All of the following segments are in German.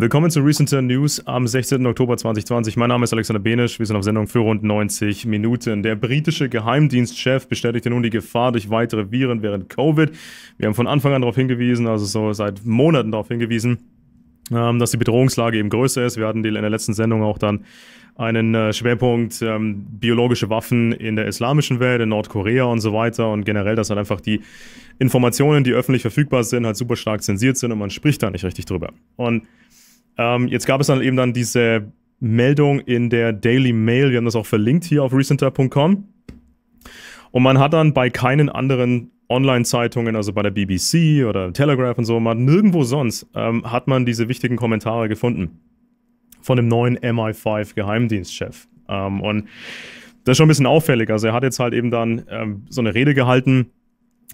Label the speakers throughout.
Speaker 1: Willkommen zu Recenter News am 16. Oktober 2020. Mein Name ist Alexander Benisch. Wir sind auf Sendung für rund 90 Minuten. Der britische Geheimdienstchef bestätigte nun die Gefahr durch weitere Viren während Covid. Wir haben von Anfang an darauf hingewiesen, also so seit Monaten darauf hingewiesen, ähm, dass die Bedrohungslage eben größer ist. Wir hatten in der letzten Sendung auch dann einen äh, Schwerpunkt ähm, biologische Waffen in der islamischen Welt, in Nordkorea und so weiter und generell, dass halt einfach die Informationen, die öffentlich verfügbar sind, halt super stark zensiert sind und man spricht da nicht richtig drüber. Und ähm, jetzt gab es dann eben dann diese Meldung in der Daily Mail, wir haben das auch verlinkt hier auf recenter.com. Und man hat dann bei keinen anderen Online-Zeitungen, also bei der BBC oder Telegraph und so, man nirgendwo sonst ähm, hat man diese wichtigen Kommentare gefunden von dem neuen MI5-Geheimdienstchef. Ähm, und das ist schon ein bisschen auffällig. Also er hat jetzt halt eben dann ähm, so eine Rede gehalten,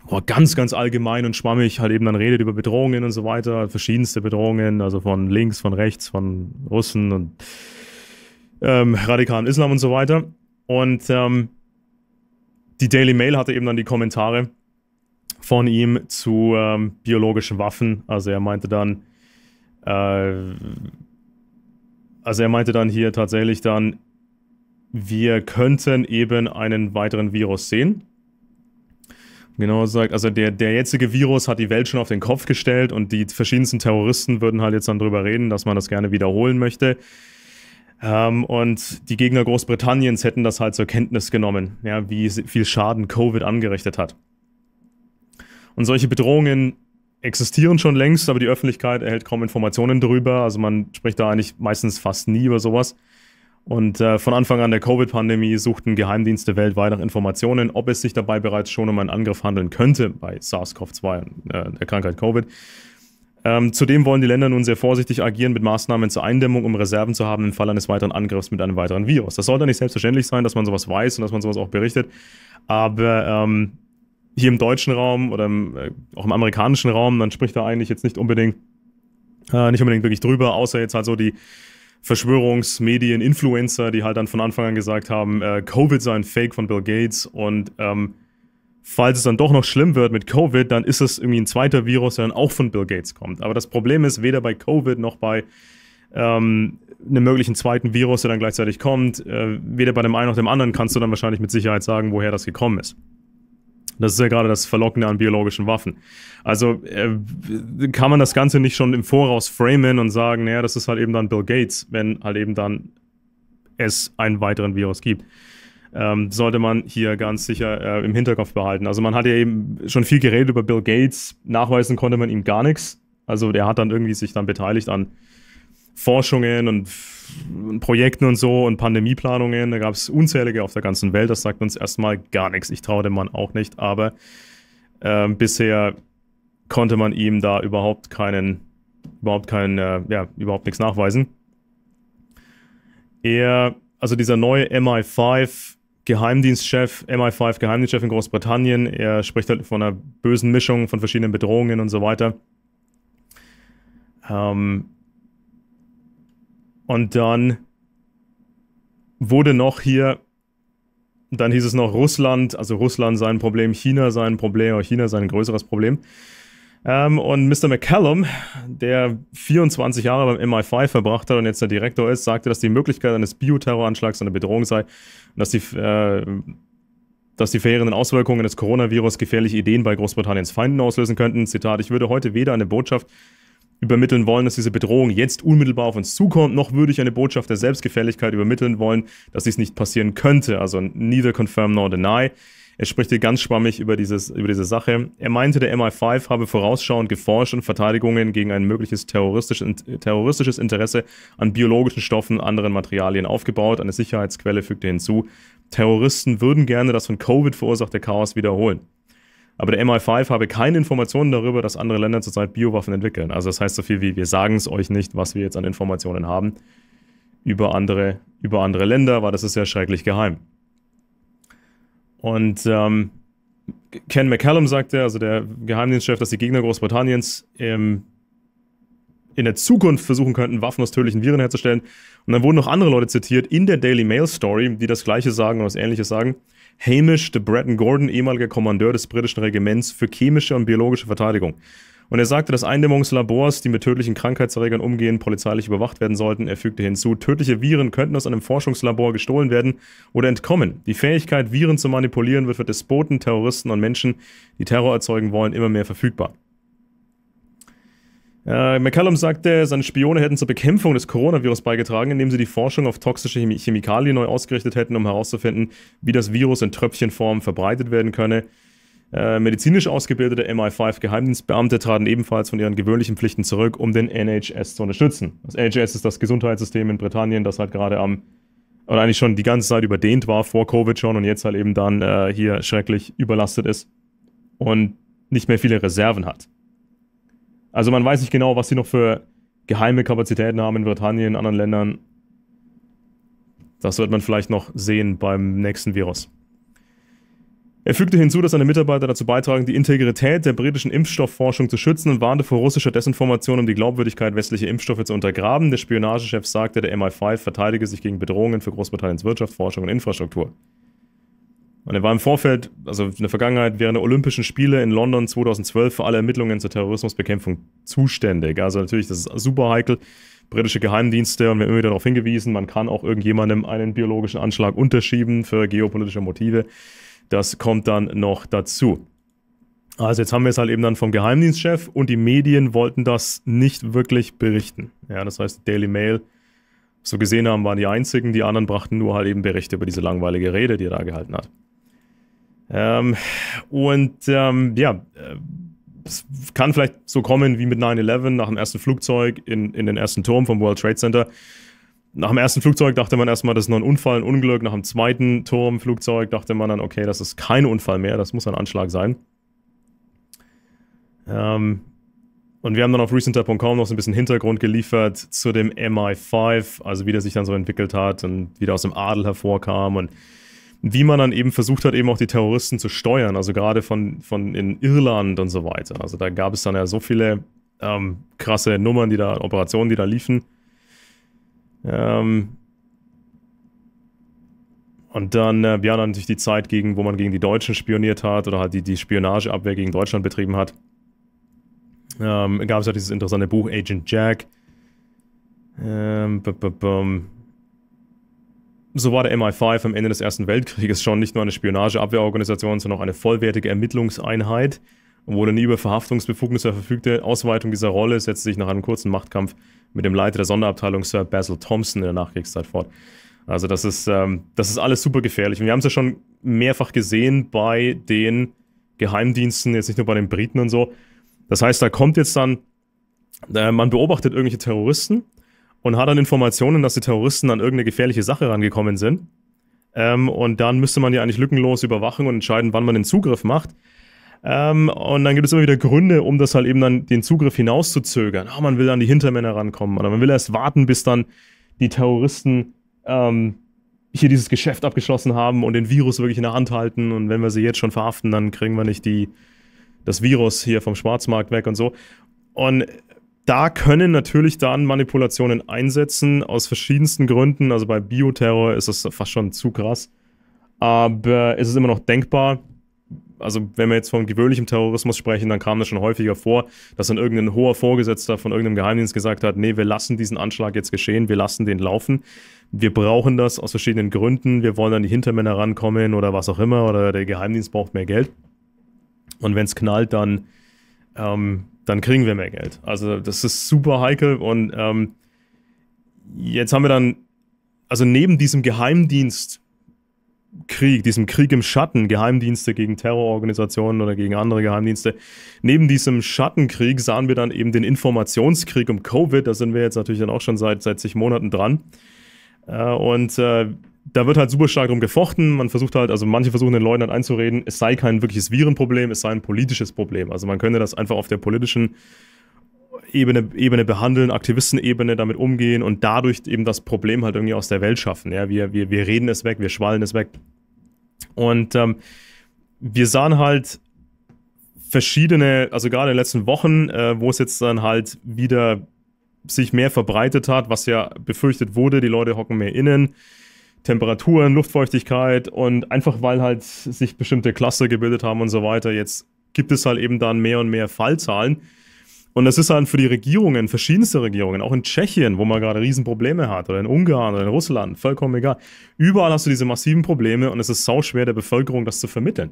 Speaker 1: oh, ganz, ganz allgemein und schwammig halt eben dann redet über Bedrohungen und so weiter, verschiedenste Bedrohungen, also von links, von rechts, von Russen und ähm, radikalen Islam und so weiter. Und ähm, die Daily Mail hatte eben dann die Kommentare von ihm zu ähm, biologischen Waffen. Also er meinte dann, äh, also er meinte dann hier tatsächlich dann, wir könnten eben einen weiteren Virus sehen, Genau sagt, also der, der jetzige Virus hat die Welt schon auf den Kopf gestellt und die verschiedensten Terroristen würden halt jetzt dann drüber reden, dass man das gerne wiederholen möchte. Ähm, und die Gegner Großbritanniens hätten das halt zur Kenntnis genommen, ja, wie viel Schaden Covid angerichtet hat. Und solche Bedrohungen existieren schon längst, aber die Öffentlichkeit erhält kaum Informationen darüber. Also man spricht da eigentlich meistens fast nie über sowas. Und äh, von Anfang an der Covid-Pandemie suchten Geheimdienste weltweit nach Informationen, ob es sich dabei bereits schon um einen Angriff handeln könnte bei SARS-CoV-2, äh, der Krankheit Covid. Ähm, zudem wollen die Länder nun sehr vorsichtig agieren mit Maßnahmen zur Eindämmung, um Reserven zu haben im Fall eines weiteren Angriffs mit einem weiteren Virus. Das sollte nicht selbstverständlich sein, dass man sowas weiß und dass man sowas auch berichtet. Aber ähm, hier im deutschen Raum oder im, äh, auch im amerikanischen Raum, man spricht da eigentlich jetzt nicht unbedingt, äh, nicht unbedingt wirklich drüber, außer jetzt halt so die Verschwörungsmedien, Influencer, die halt dann von Anfang an gesagt haben, äh, Covid sei ein Fake von Bill Gates und ähm, falls es dann doch noch schlimm wird mit Covid, dann ist es irgendwie ein zweiter Virus, der dann auch von Bill Gates kommt. Aber das Problem ist, weder bei Covid noch bei ähm, einem möglichen zweiten Virus, der dann gleichzeitig kommt, äh, weder bei dem einen noch dem anderen kannst du dann wahrscheinlich mit Sicherheit sagen, woher das gekommen ist. Das ist ja gerade das Verlockende an biologischen Waffen. Also äh, kann man das Ganze nicht schon im Voraus framen und sagen, naja, das ist halt eben dann Bill Gates, wenn halt eben dann es einen weiteren Virus gibt. Ähm, sollte man hier ganz sicher äh, im Hinterkopf behalten. Also man hat ja eben schon viel geredet über Bill Gates, nachweisen konnte man ihm gar nichts. Also der hat dann irgendwie sich dann beteiligt an Forschungen und Projekten und so und Pandemieplanungen. Da gab es unzählige auf der ganzen Welt. Das sagt uns erstmal gar nichts. Ich traue dem Mann auch nicht, aber äh, bisher konnte man ihm da überhaupt keinen, überhaupt keinen, äh, ja, überhaupt nichts nachweisen. Er, also dieser neue MI5 Geheimdienstchef, MI5 Geheimdienstchef in Großbritannien, er spricht halt von einer bösen Mischung von verschiedenen Bedrohungen und so weiter. Ähm, und dann wurde noch hier, dann hieß es noch Russland, also Russland sein Problem, China sein Problem, China sein größeres Problem. Ähm, und Mr. McCallum, der 24 Jahre beim MI5 verbracht hat und jetzt der Direktor ist, sagte, dass die Möglichkeit eines Bioterroranschlags eine Bedrohung sei und dass die, äh, dass die verheerenden Auswirkungen des Coronavirus gefährliche Ideen bei Großbritanniens Feinden auslösen könnten. Zitat, ich würde heute weder eine Botschaft übermitteln wollen, dass diese Bedrohung jetzt unmittelbar auf uns zukommt, noch würde ich eine Botschaft der Selbstgefälligkeit übermitteln wollen, dass dies nicht passieren könnte. Also neither confirm nor deny. Er spricht hier ganz schwammig über, dieses, über diese Sache. Er meinte, der MI5 habe vorausschauend geforscht und Verteidigungen gegen ein mögliches terroristisch, terroristisches Interesse an biologischen Stoffen und anderen Materialien aufgebaut. Eine Sicherheitsquelle fügte hinzu, Terroristen würden gerne das von Covid verursachte Chaos wiederholen. Aber der MI5 habe keine Informationen darüber, dass andere Länder zurzeit Biowaffen entwickeln. Also das heißt so viel wie, wir sagen es euch nicht, was wir jetzt an Informationen haben über andere, über andere Länder, weil das ist ja schrecklich geheim. Und ähm, Ken McCallum sagte, also der Geheimdienstchef, dass die Gegner Großbritanniens ähm, in der Zukunft versuchen könnten, Waffen aus tödlichen Viren herzustellen. Und dann wurden noch andere Leute zitiert in der Daily Mail Story, die das Gleiche sagen oder was Ähnliches sagen. Hamish de Bretton Gordon, ehemaliger Kommandeur des britischen Regiments für chemische und biologische Verteidigung. Und er sagte, dass Eindämmungslabors, die mit tödlichen Krankheitserregern umgehen, polizeilich überwacht werden sollten. Er fügte hinzu, tödliche Viren könnten aus einem Forschungslabor gestohlen werden oder entkommen. Die Fähigkeit, Viren zu manipulieren, wird für Despoten, Terroristen und Menschen, die Terror erzeugen wollen, immer mehr verfügbar. Äh, McCallum sagte, seine Spione hätten zur Bekämpfung des Coronavirus beigetragen, indem sie die Forschung auf toxische Chem Chemikalien neu ausgerichtet hätten, um herauszufinden, wie das Virus in Tröpfchenform verbreitet werden könne. Äh, medizinisch ausgebildete MI5-Geheimdienstbeamte traten ebenfalls von ihren gewöhnlichen Pflichten zurück, um den NHS zu unterstützen. Das NHS ist das Gesundheitssystem in Britannien, das halt gerade am, oder eigentlich schon die ganze Zeit überdehnt war, vor Covid schon und jetzt halt eben dann äh, hier schrecklich überlastet ist und nicht mehr viele Reserven hat. Also man weiß nicht genau, was sie noch für geheime Kapazitäten haben in Britannien, in anderen Ländern. Das wird man vielleicht noch sehen beim nächsten Virus. Er fügte hinzu, dass seine Mitarbeiter dazu beitragen, die Integrität der britischen Impfstoffforschung zu schützen und warnte vor russischer Desinformation, um die Glaubwürdigkeit westlicher Impfstoffe zu untergraben. Der Spionagechef sagte, der MI5 verteidige sich gegen Bedrohungen für Großbritanniens Wirtschaft, Forschung und Infrastruktur. Und er war im Vorfeld, also in der Vergangenheit, während der Olympischen Spiele in London 2012 für alle Ermittlungen zur Terrorismusbekämpfung zuständig. Also natürlich, das ist super heikel. Britische Geheimdienste haben wir immer wieder darauf hingewiesen, man kann auch irgendjemandem einen biologischen Anschlag unterschieben für geopolitische Motive. Das kommt dann noch dazu. Also jetzt haben wir es halt eben dann vom Geheimdienstchef und die Medien wollten das nicht wirklich berichten. Ja, das heißt, Daily Mail, so gesehen haben, waren die einzigen, die anderen brachten nur halt eben Berichte über diese langweilige Rede, die er da gehalten hat. Ähm, und ähm, ja, äh, es kann vielleicht so kommen wie mit 9-11 nach dem ersten Flugzeug in, in den ersten Turm vom World Trade Center. Nach dem ersten Flugzeug dachte man erstmal, das ist nur ein Unfall, ein Unglück. Nach dem zweiten Turmflugzeug dachte man dann, okay, das ist kein Unfall mehr, das muss ein Anschlag sein. Ähm, und wir haben dann auf recenter.com noch so ein bisschen Hintergrund geliefert zu dem MI5, also wie der sich dann so entwickelt hat und wie der aus dem Adel hervorkam und wie man dann eben versucht hat, eben auch die Terroristen zu steuern, also gerade von, von in Irland und so weiter. Also da gab es dann ja so viele ähm, krasse Nummern, die da, Operationen, die da liefen. Ähm, und dann, äh, ja, dann natürlich die Zeit, gegen, wo man gegen die Deutschen spioniert hat oder halt die, die Spionageabwehr gegen Deutschland betrieben hat. Ähm, gab es ja dieses interessante Buch Agent Jack. Ähm, b -b -b so war der MI5 am Ende des Ersten Weltkrieges schon nicht nur eine Spionageabwehrorganisation, sondern auch eine vollwertige Ermittlungseinheit und wurde nie über Verhaftungsbefugnisse verfügte. Ausweitung dieser Rolle setzte sich nach einem kurzen Machtkampf mit dem Leiter der Sonderabteilung Sir Basil Thompson in der Nachkriegszeit fort. Also das ist, ähm, das ist alles super gefährlich. Und wir haben es ja schon mehrfach gesehen bei den Geheimdiensten, jetzt nicht nur bei den Briten und so. Das heißt, da kommt jetzt dann, äh, man beobachtet irgendwelche Terroristen und hat dann Informationen, dass die Terroristen an irgendeine gefährliche Sache rangekommen sind. Ähm, und dann müsste man ja eigentlich lückenlos überwachen und entscheiden, wann man den Zugriff macht. Ähm, und dann gibt es immer wieder Gründe, um das halt eben dann den Zugriff hinauszuzögern. Oh, man will an die Hintermänner rankommen oder man will erst warten, bis dann die Terroristen ähm, hier dieses Geschäft abgeschlossen haben und den Virus wirklich in der Hand halten. Und wenn wir sie jetzt schon verhaften, dann kriegen wir nicht die, das Virus hier vom Schwarzmarkt weg und so. Und da können natürlich dann Manipulationen einsetzen, aus verschiedensten Gründen. Also bei Bioterror ist das fast schon zu krass. Aber es ist immer noch denkbar. Also, wenn wir jetzt von gewöhnlichem Terrorismus sprechen, dann kam das schon häufiger vor, dass dann irgendein hoher Vorgesetzter von irgendeinem Geheimdienst gesagt hat: Nee, wir lassen diesen Anschlag jetzt geschehen, wir lassen den laufen. Wir brauchen das aus verschiedenen Gründen. Wir wollen an die Hintermänner rankommen oder was auch immer, oder der Geheimdienst braucht mehr Geld. Und wenn es knallt, dann ähm, dann kriegen wir mehr Geld. Also das ist super heikel und ähm, jetzt haben wir dann, also neben diesem Geheimdienstkrieg, diesem Krieg im Schatten, Geheimdienste gegen Terrororganisationen oder gegen andere Geheimdienste, neben diesem Schattenkrieg sahen wir dann eben den Informationskrieg um Covid, da sind wir jetzt natürlich dann auch schon seit, seit zig Monaten dran. Äh, und äh, da wird halt super stark drum gefochten. Man versucht halt, also manche versuchen den Leuten halt einzureden, es sei kein wirkliches Virenproblem, es sei ein politisches Problem. Also man könnte das einfach auf der politischen Ebene, Ebene behandeln, Aktivistenebene damit umgehen und dadurch eben das Problem halt irgendwie aus der Welt schaffen. Ja, wir, wir, wir reden es weg, wir schwallen es weg. Und ähm, wir sahen halt verschiedene, also gerade in den letzten Wochen, äh, wo es jetzt dann halt wieder sich mehr verbreitet hat, was ja befürchtet wurde, die Leute hocken mehr innen Temperaturen, Luftfeuchtigkeit und einfach weil halt sich bestimmte Cluster gebildet haben und so weiter. Jetzt gibt es halt eben dann mehr und mehr Fallzahlen. Und das ist halt für die Regierungen, verschiedenste Regierungen, auch in Tschechien, wo man gerade Riesenprobleme hat, oder in Ungarn oder in Russland, vollkommen egal. Überall hast du diese massiven Probleme und es ist sau schwer der Bevölkerung, das zu vermitteln.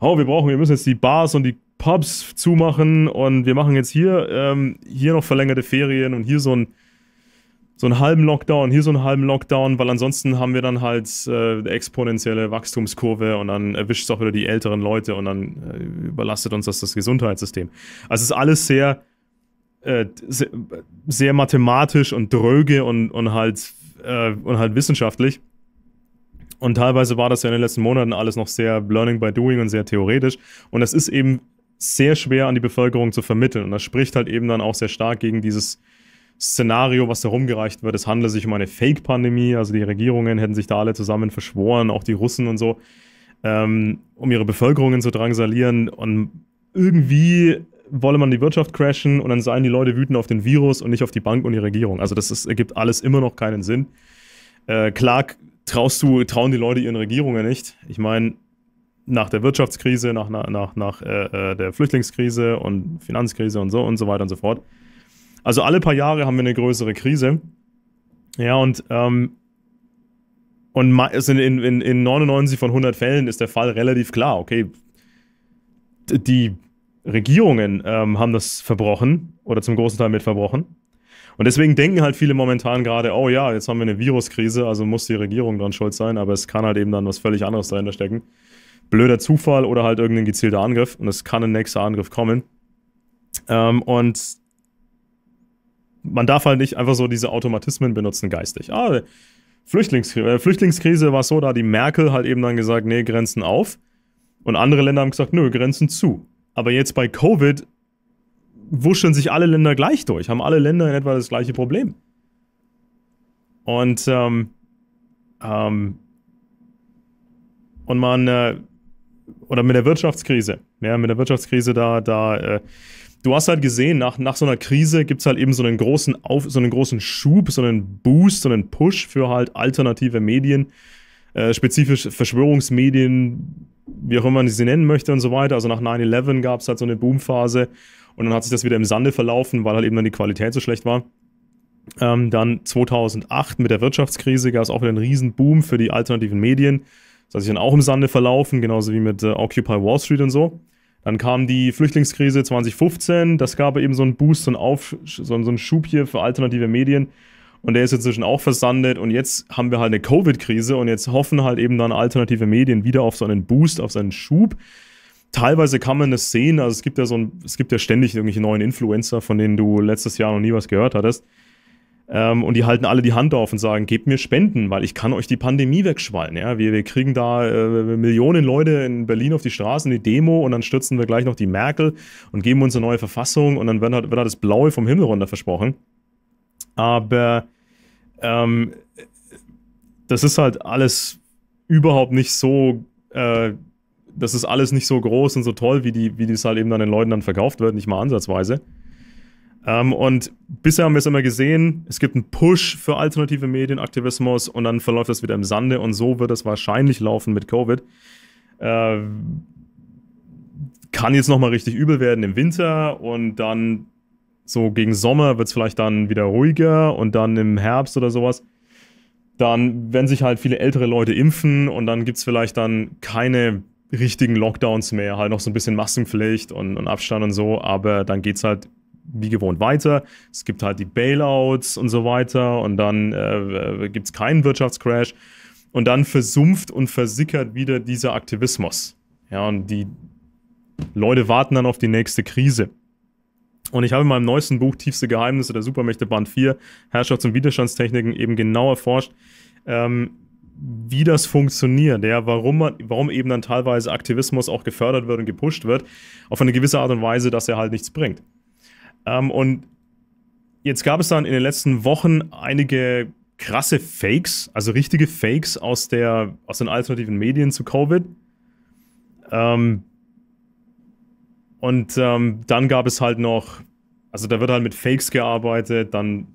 Speaker 1: Oh, wir brauchen, wir müssen jetzt die Bars und die Pubs zumachen und wir machen jetzt hier, ähm, hier noch verlängerte Ferien und hier so ein so einen halben Lockdown, hier so einen halben Lockdown, weil ansonsten haben wir dann halt äh, exponentielle Wachstumskurve und dann erwischt es auch wieder die älteren Leute und dann äh, überlastet uns das das Gesundheitssystem. Also es ist alles sehr, äh, sehr, sehr, mathematisch und dröge und, und, halt, äh, und halt wissenschaftlich. Und teilweise war das ja in den letzten Monaten alles noch sehr Learning by Doing und sehr theoretisch. Und das ist eben sehr schwer an die Bevölkerung zu vermitteln. Und das spricht halt eben dann auch sehr stark gegen dieses Szenario, was da rumgereicht wird, es handle sich um eine Fake-Pandemie, also die Regierungen hätten sich da alle zusammen verschworen, auch die Russen und so, ähm, um ihre Bevölkerungen zu drangsalieren und irgendwie wolle man die Wirtschaft crashen und dann seien die Leute wütend auf den Virus und nicht auf die Bank und die Regierung. Also das ist, ergibt alles immer noch keinen Sinn. Äh, klar traust du, trauen die Leute ihren Regierungen nicht. Ich meine, nach der Wirtschaftskrise, nach, nach, nach, äh, äh, der Flüchtlingskrise und Finanzkrise und so und so weiter und so fort, also alle paar Jahre haben wir eine größere Krise. Ja, und, ähm, und in, in, in 99 von 100 Fällen ist der Fall relativ klar. Okay, die Regierungen ähm, haben das verbrochen oder zum großen Teil mit verbrochen. Und deswegen denken halt viele momentan gerade, oh ja, jetzt haben wir eine Viruskrise, also muss die Regierung dran schuld sein, aber es kann halt eben dann was völlig anderes dahinter stecken. Blöder Zufall oder halt irgendein gezielter Angriff und es kann ein nächster Angriff kommen. Ähm, und man darf halt nicht einfach so diese Automatismen benutzen geistig. Ah, Flüchtlingskrise, äh, Flüchtlingskrise war so, da hat die Merkel halt eben dann gesagt, nee, Grenzen auf. Und andere Länder haben gesagt, nö, Grenzen zu. Aber jetzt bei Covid wuscheln sich alle Länder gleich durch, haben alle Länder in etwa das gleiche Problem. Und, ähm, ähm, und man, äh, oder mit der Wirtschaftskrise, ja, mit der Wirtschaftskrise, da, da, äh, du hast halt gesehen, nach, nach so einer Krise gibt es halt eben so einen großen Auf, so einen großen Schub, so einen Boost, so einen Push für halt alternative Medien, äh, spezifisch Verschwörungsmedien, wie auch immer man sie nennen möchte und so weiter. Also nach 9-11 gab es halt so eine Boomphase und dann hat sich das wieder im Sande verlaufen, weil halt eben dann die Qualität so schlecht war. Ähm, dann 2008 mit der Wirtschaftskrise gab es auch wieder einen riesen Boom für die alternativen Medien. Das hat sich dann auch im Sande verlaufen, genauso wie mit äh, Occupy Wall Street und so. Dann kam die Flüchtlingskrise 2015, das gab eben so einen Boost, so einen, Auf, so einen Schub hier für alternative Medien. Und der ist inzwischen auch versandet und jetzt haben wir halt eine Covid-Krise und jetzt hoffen halt eben dann alternative Medien wieder auf so einen Boost, auf so einen Schub. Teilweise kann man das sehen, also es gibt ja so ein, es gibt ja ständig irgendwelche neuen Influencer, von denen du letztes Jahr noch nie was gehört hattest. Ähm, und die halten alle die Hand auf und sagen, gebt mir Spenden, weil ich kann euch die Pandemie wegschwallen. Ja? Wir, wir kriegen da äh, Millionen Leute in Berlin auf die Straßen, die Demo und dann stürzen wir gleich noch die Merkel und geben uns eine neue Verfassung und dann wird, halt, wird das Blaue vom Himmel runter versprochen. Aber ähm, das ist halt alles überhaupt nicht so, äh, das ist alles nicht so groß und so toll, wie, die, wie das halt eben dann den Leuten dann verkauft wird, nicht mal ansatzweise. Ähm, und bisher haben wir es immer gesehen, es gibt einen Push für alternative Medienaktivismus und dann verläuft das wieder im Sande und so wird es wahrscheinlich laufen mit Covid. Äh, kann jetzt nochmal richtig übel werden im Winter und dann so gegen Sommer wird es vielleicht dann wieder ruhiger und dann im Herbst oder sowas. Dann werden sich halt viele ältere Leute impfen und dann gibt es vielleicht dann keine richtigen Lockdowns mehr, halt noch so ein bisschen Massenpflicht und, und Abstand und so, aber dann geht es halt wie gewohnt weiter. Es gibt halt die Bailouts und so weiter und dann äh, gibt es keinen Wirtschaftscrash. Und dann versumpft und versickert wieder dieser Aktivismus. Ja, und die Leute warten dann auf die nächste Krise. Und ich habe in meinem neuesten Buch Tiefste Geheimnisse der Supermächte Band 4 Herrschafts- und Widerstandstechniken eben genau erforscht, ähm, wie das funktioniert, ja, warum, man, warum eben dann teilweise Aktivismus auch gefördert wird und gepusht wird, auf eine gewisse Art und Weise, dass er halt nichts bringt. Ähm, und jetzt gab es dann in den letzten Wochen einige krasse Fakes, also richtige Fakes aus, der, aus den alternativen Medien zu Covid. Ähm, und ähm, dann gab es halt noch, also da wird halt mit Fakes gearbeitet, dann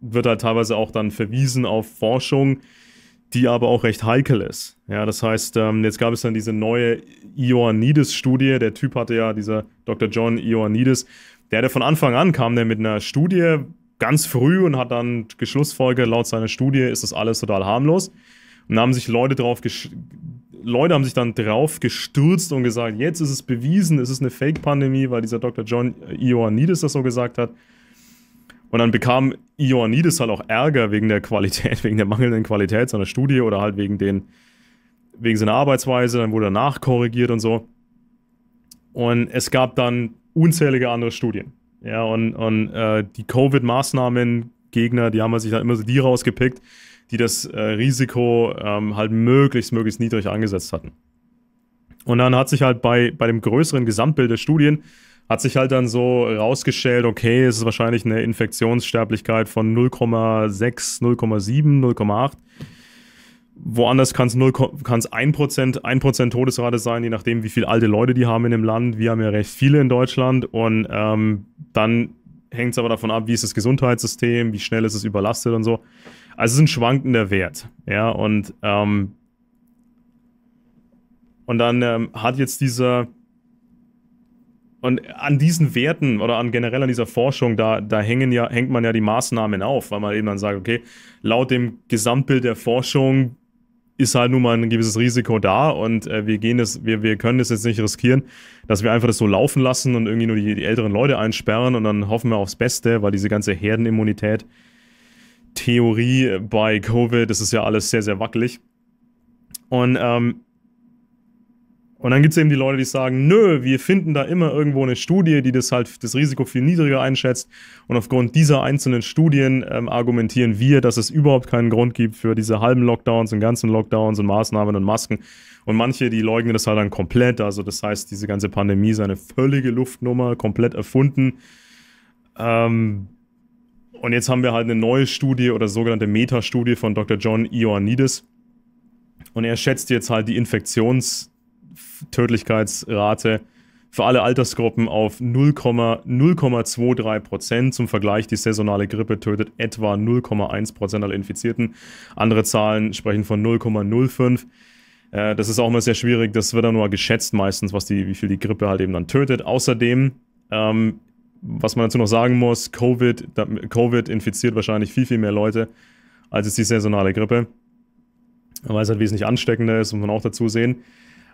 Speaker 1: wird halt teilweise auch dann verwiesen auf Forschung, die aber auch recht heikel ist. Ja, das heißt, ähm, jetzt gab es dann diese neue Ioannidis-Studie. Der Typ hatte ja, dieser Dr. John Ioannidis, der der von Anfang an, kam der mit einer Studie ganz früh und hat dann geschlussfolgert, laut seiner Studie ist das alles total harmlos. Und da haben sich Leute drauf Leute haben sich dann drauf gestürzt und gesagt, jetzt ist es bewiesen, es ist eine Fake-Pandemie, weil dieser Dr. John Ioannidis das so gesagt hat. Und dann bekam Ioannidis halt auch Ärger wegen der Qualität, wegen der mangelnden Qualität seiner Studie oder halt wegen den, wegen seiner Arbeitsweise, dann wurde er nachkorrigiert und so. Und es gab dann unzählige andere Studien. Ja, und, und äh, die Covid-Maßnahmen-Gegner, die haben halt sich halt immer so die rausgepickt, die das äh, Risiko ähm, halt möglichst, möglichst niedrig angesetzt hatten. Und dann hat sich halt bei, bei dem größeren Gesamtbild der Studien, hat sich halt dann so rausgestellt, okay, es ist wahrscheinlich eine Infektionssterblichkeit von 0,6, 0,7, 0,8. Woanders kann es 1%, 1% Todesrate sein, je nachdem, wie viele alte Leute die haben in dem Land. Wir haben ja recht viele in Deutschland. Und ähm, dann hängt es aber davon ab, wie ist das Gesundheitssystem, wie schnell ist es überlastet und so. Also es ist ein schwankender Wert. Ja, und, ähm, und dann ähm, hat jetzt dieser. Und an diesen Werten oder an generell an dieser Forschung, da, da hängen ja, hängt man ja die Maßnahmen auf, weil man eben dann sagt, okay, laut dem Gesamtbild der Forschung ist halt nun mal ein gewisses Risiko da und äh, wir gehen das, wir, wir können das jetzt nicht riskieren, dass wir einfach das so laufen lassen und irgendwie nur die, die älteren Leute einsperren und dann hoffen wir aufs Beste, weil diese ganze Herdenimmunität Theorie bei Covid, das ist ja alles sehr, sehr wackelig. Und ähm, und dann gibt es eben die Leute, die sagen, nö, wir finden da immer irgendwo eine Studie, die das halt das Risiko viel niedriger einschätzt. Und aufgrund dieser einzelnen Studien ähm, argumentieren wir, dass es überhaupt keinen Grund gibt für diese halben Lockdowns und ganzen Lockdowns und Maßnahmen und Masken. Und manche, die leugnen das halt dann komplett. Also das heißt, diese ganze Pandemie ist eine völlige Luftnummer, komplett erfunden. Ähm, und jetzt haben wir halt eine neue Studie oder sogenannte Metastudie von Dr. John Ioannidis. Und er schätzt jetzt halt die Infektions- Tödlichkeitsrate für alle Altersgruppen auf 0,023 Prozent. Zum Vergleich, die saisonale Grippe tötet etwa 0,1 Prozent aller Infizierten. Andere Zahlen sprechen von 0,05. Äh, das ist auch immer sehr schwierig. Das wird dann nur geschätzt meistens, was die, wie viel die Grippe halt eben dann tötet. Außerdem, ähm, was man dazu noch sagen muss, Covid, da, Covid infiziert wahrscheinlich viel, viel mehr Leute als es die saisonale Grippe. Man weiß halt, wie es nicht ansteckender ist, muss man auch dazu sehen.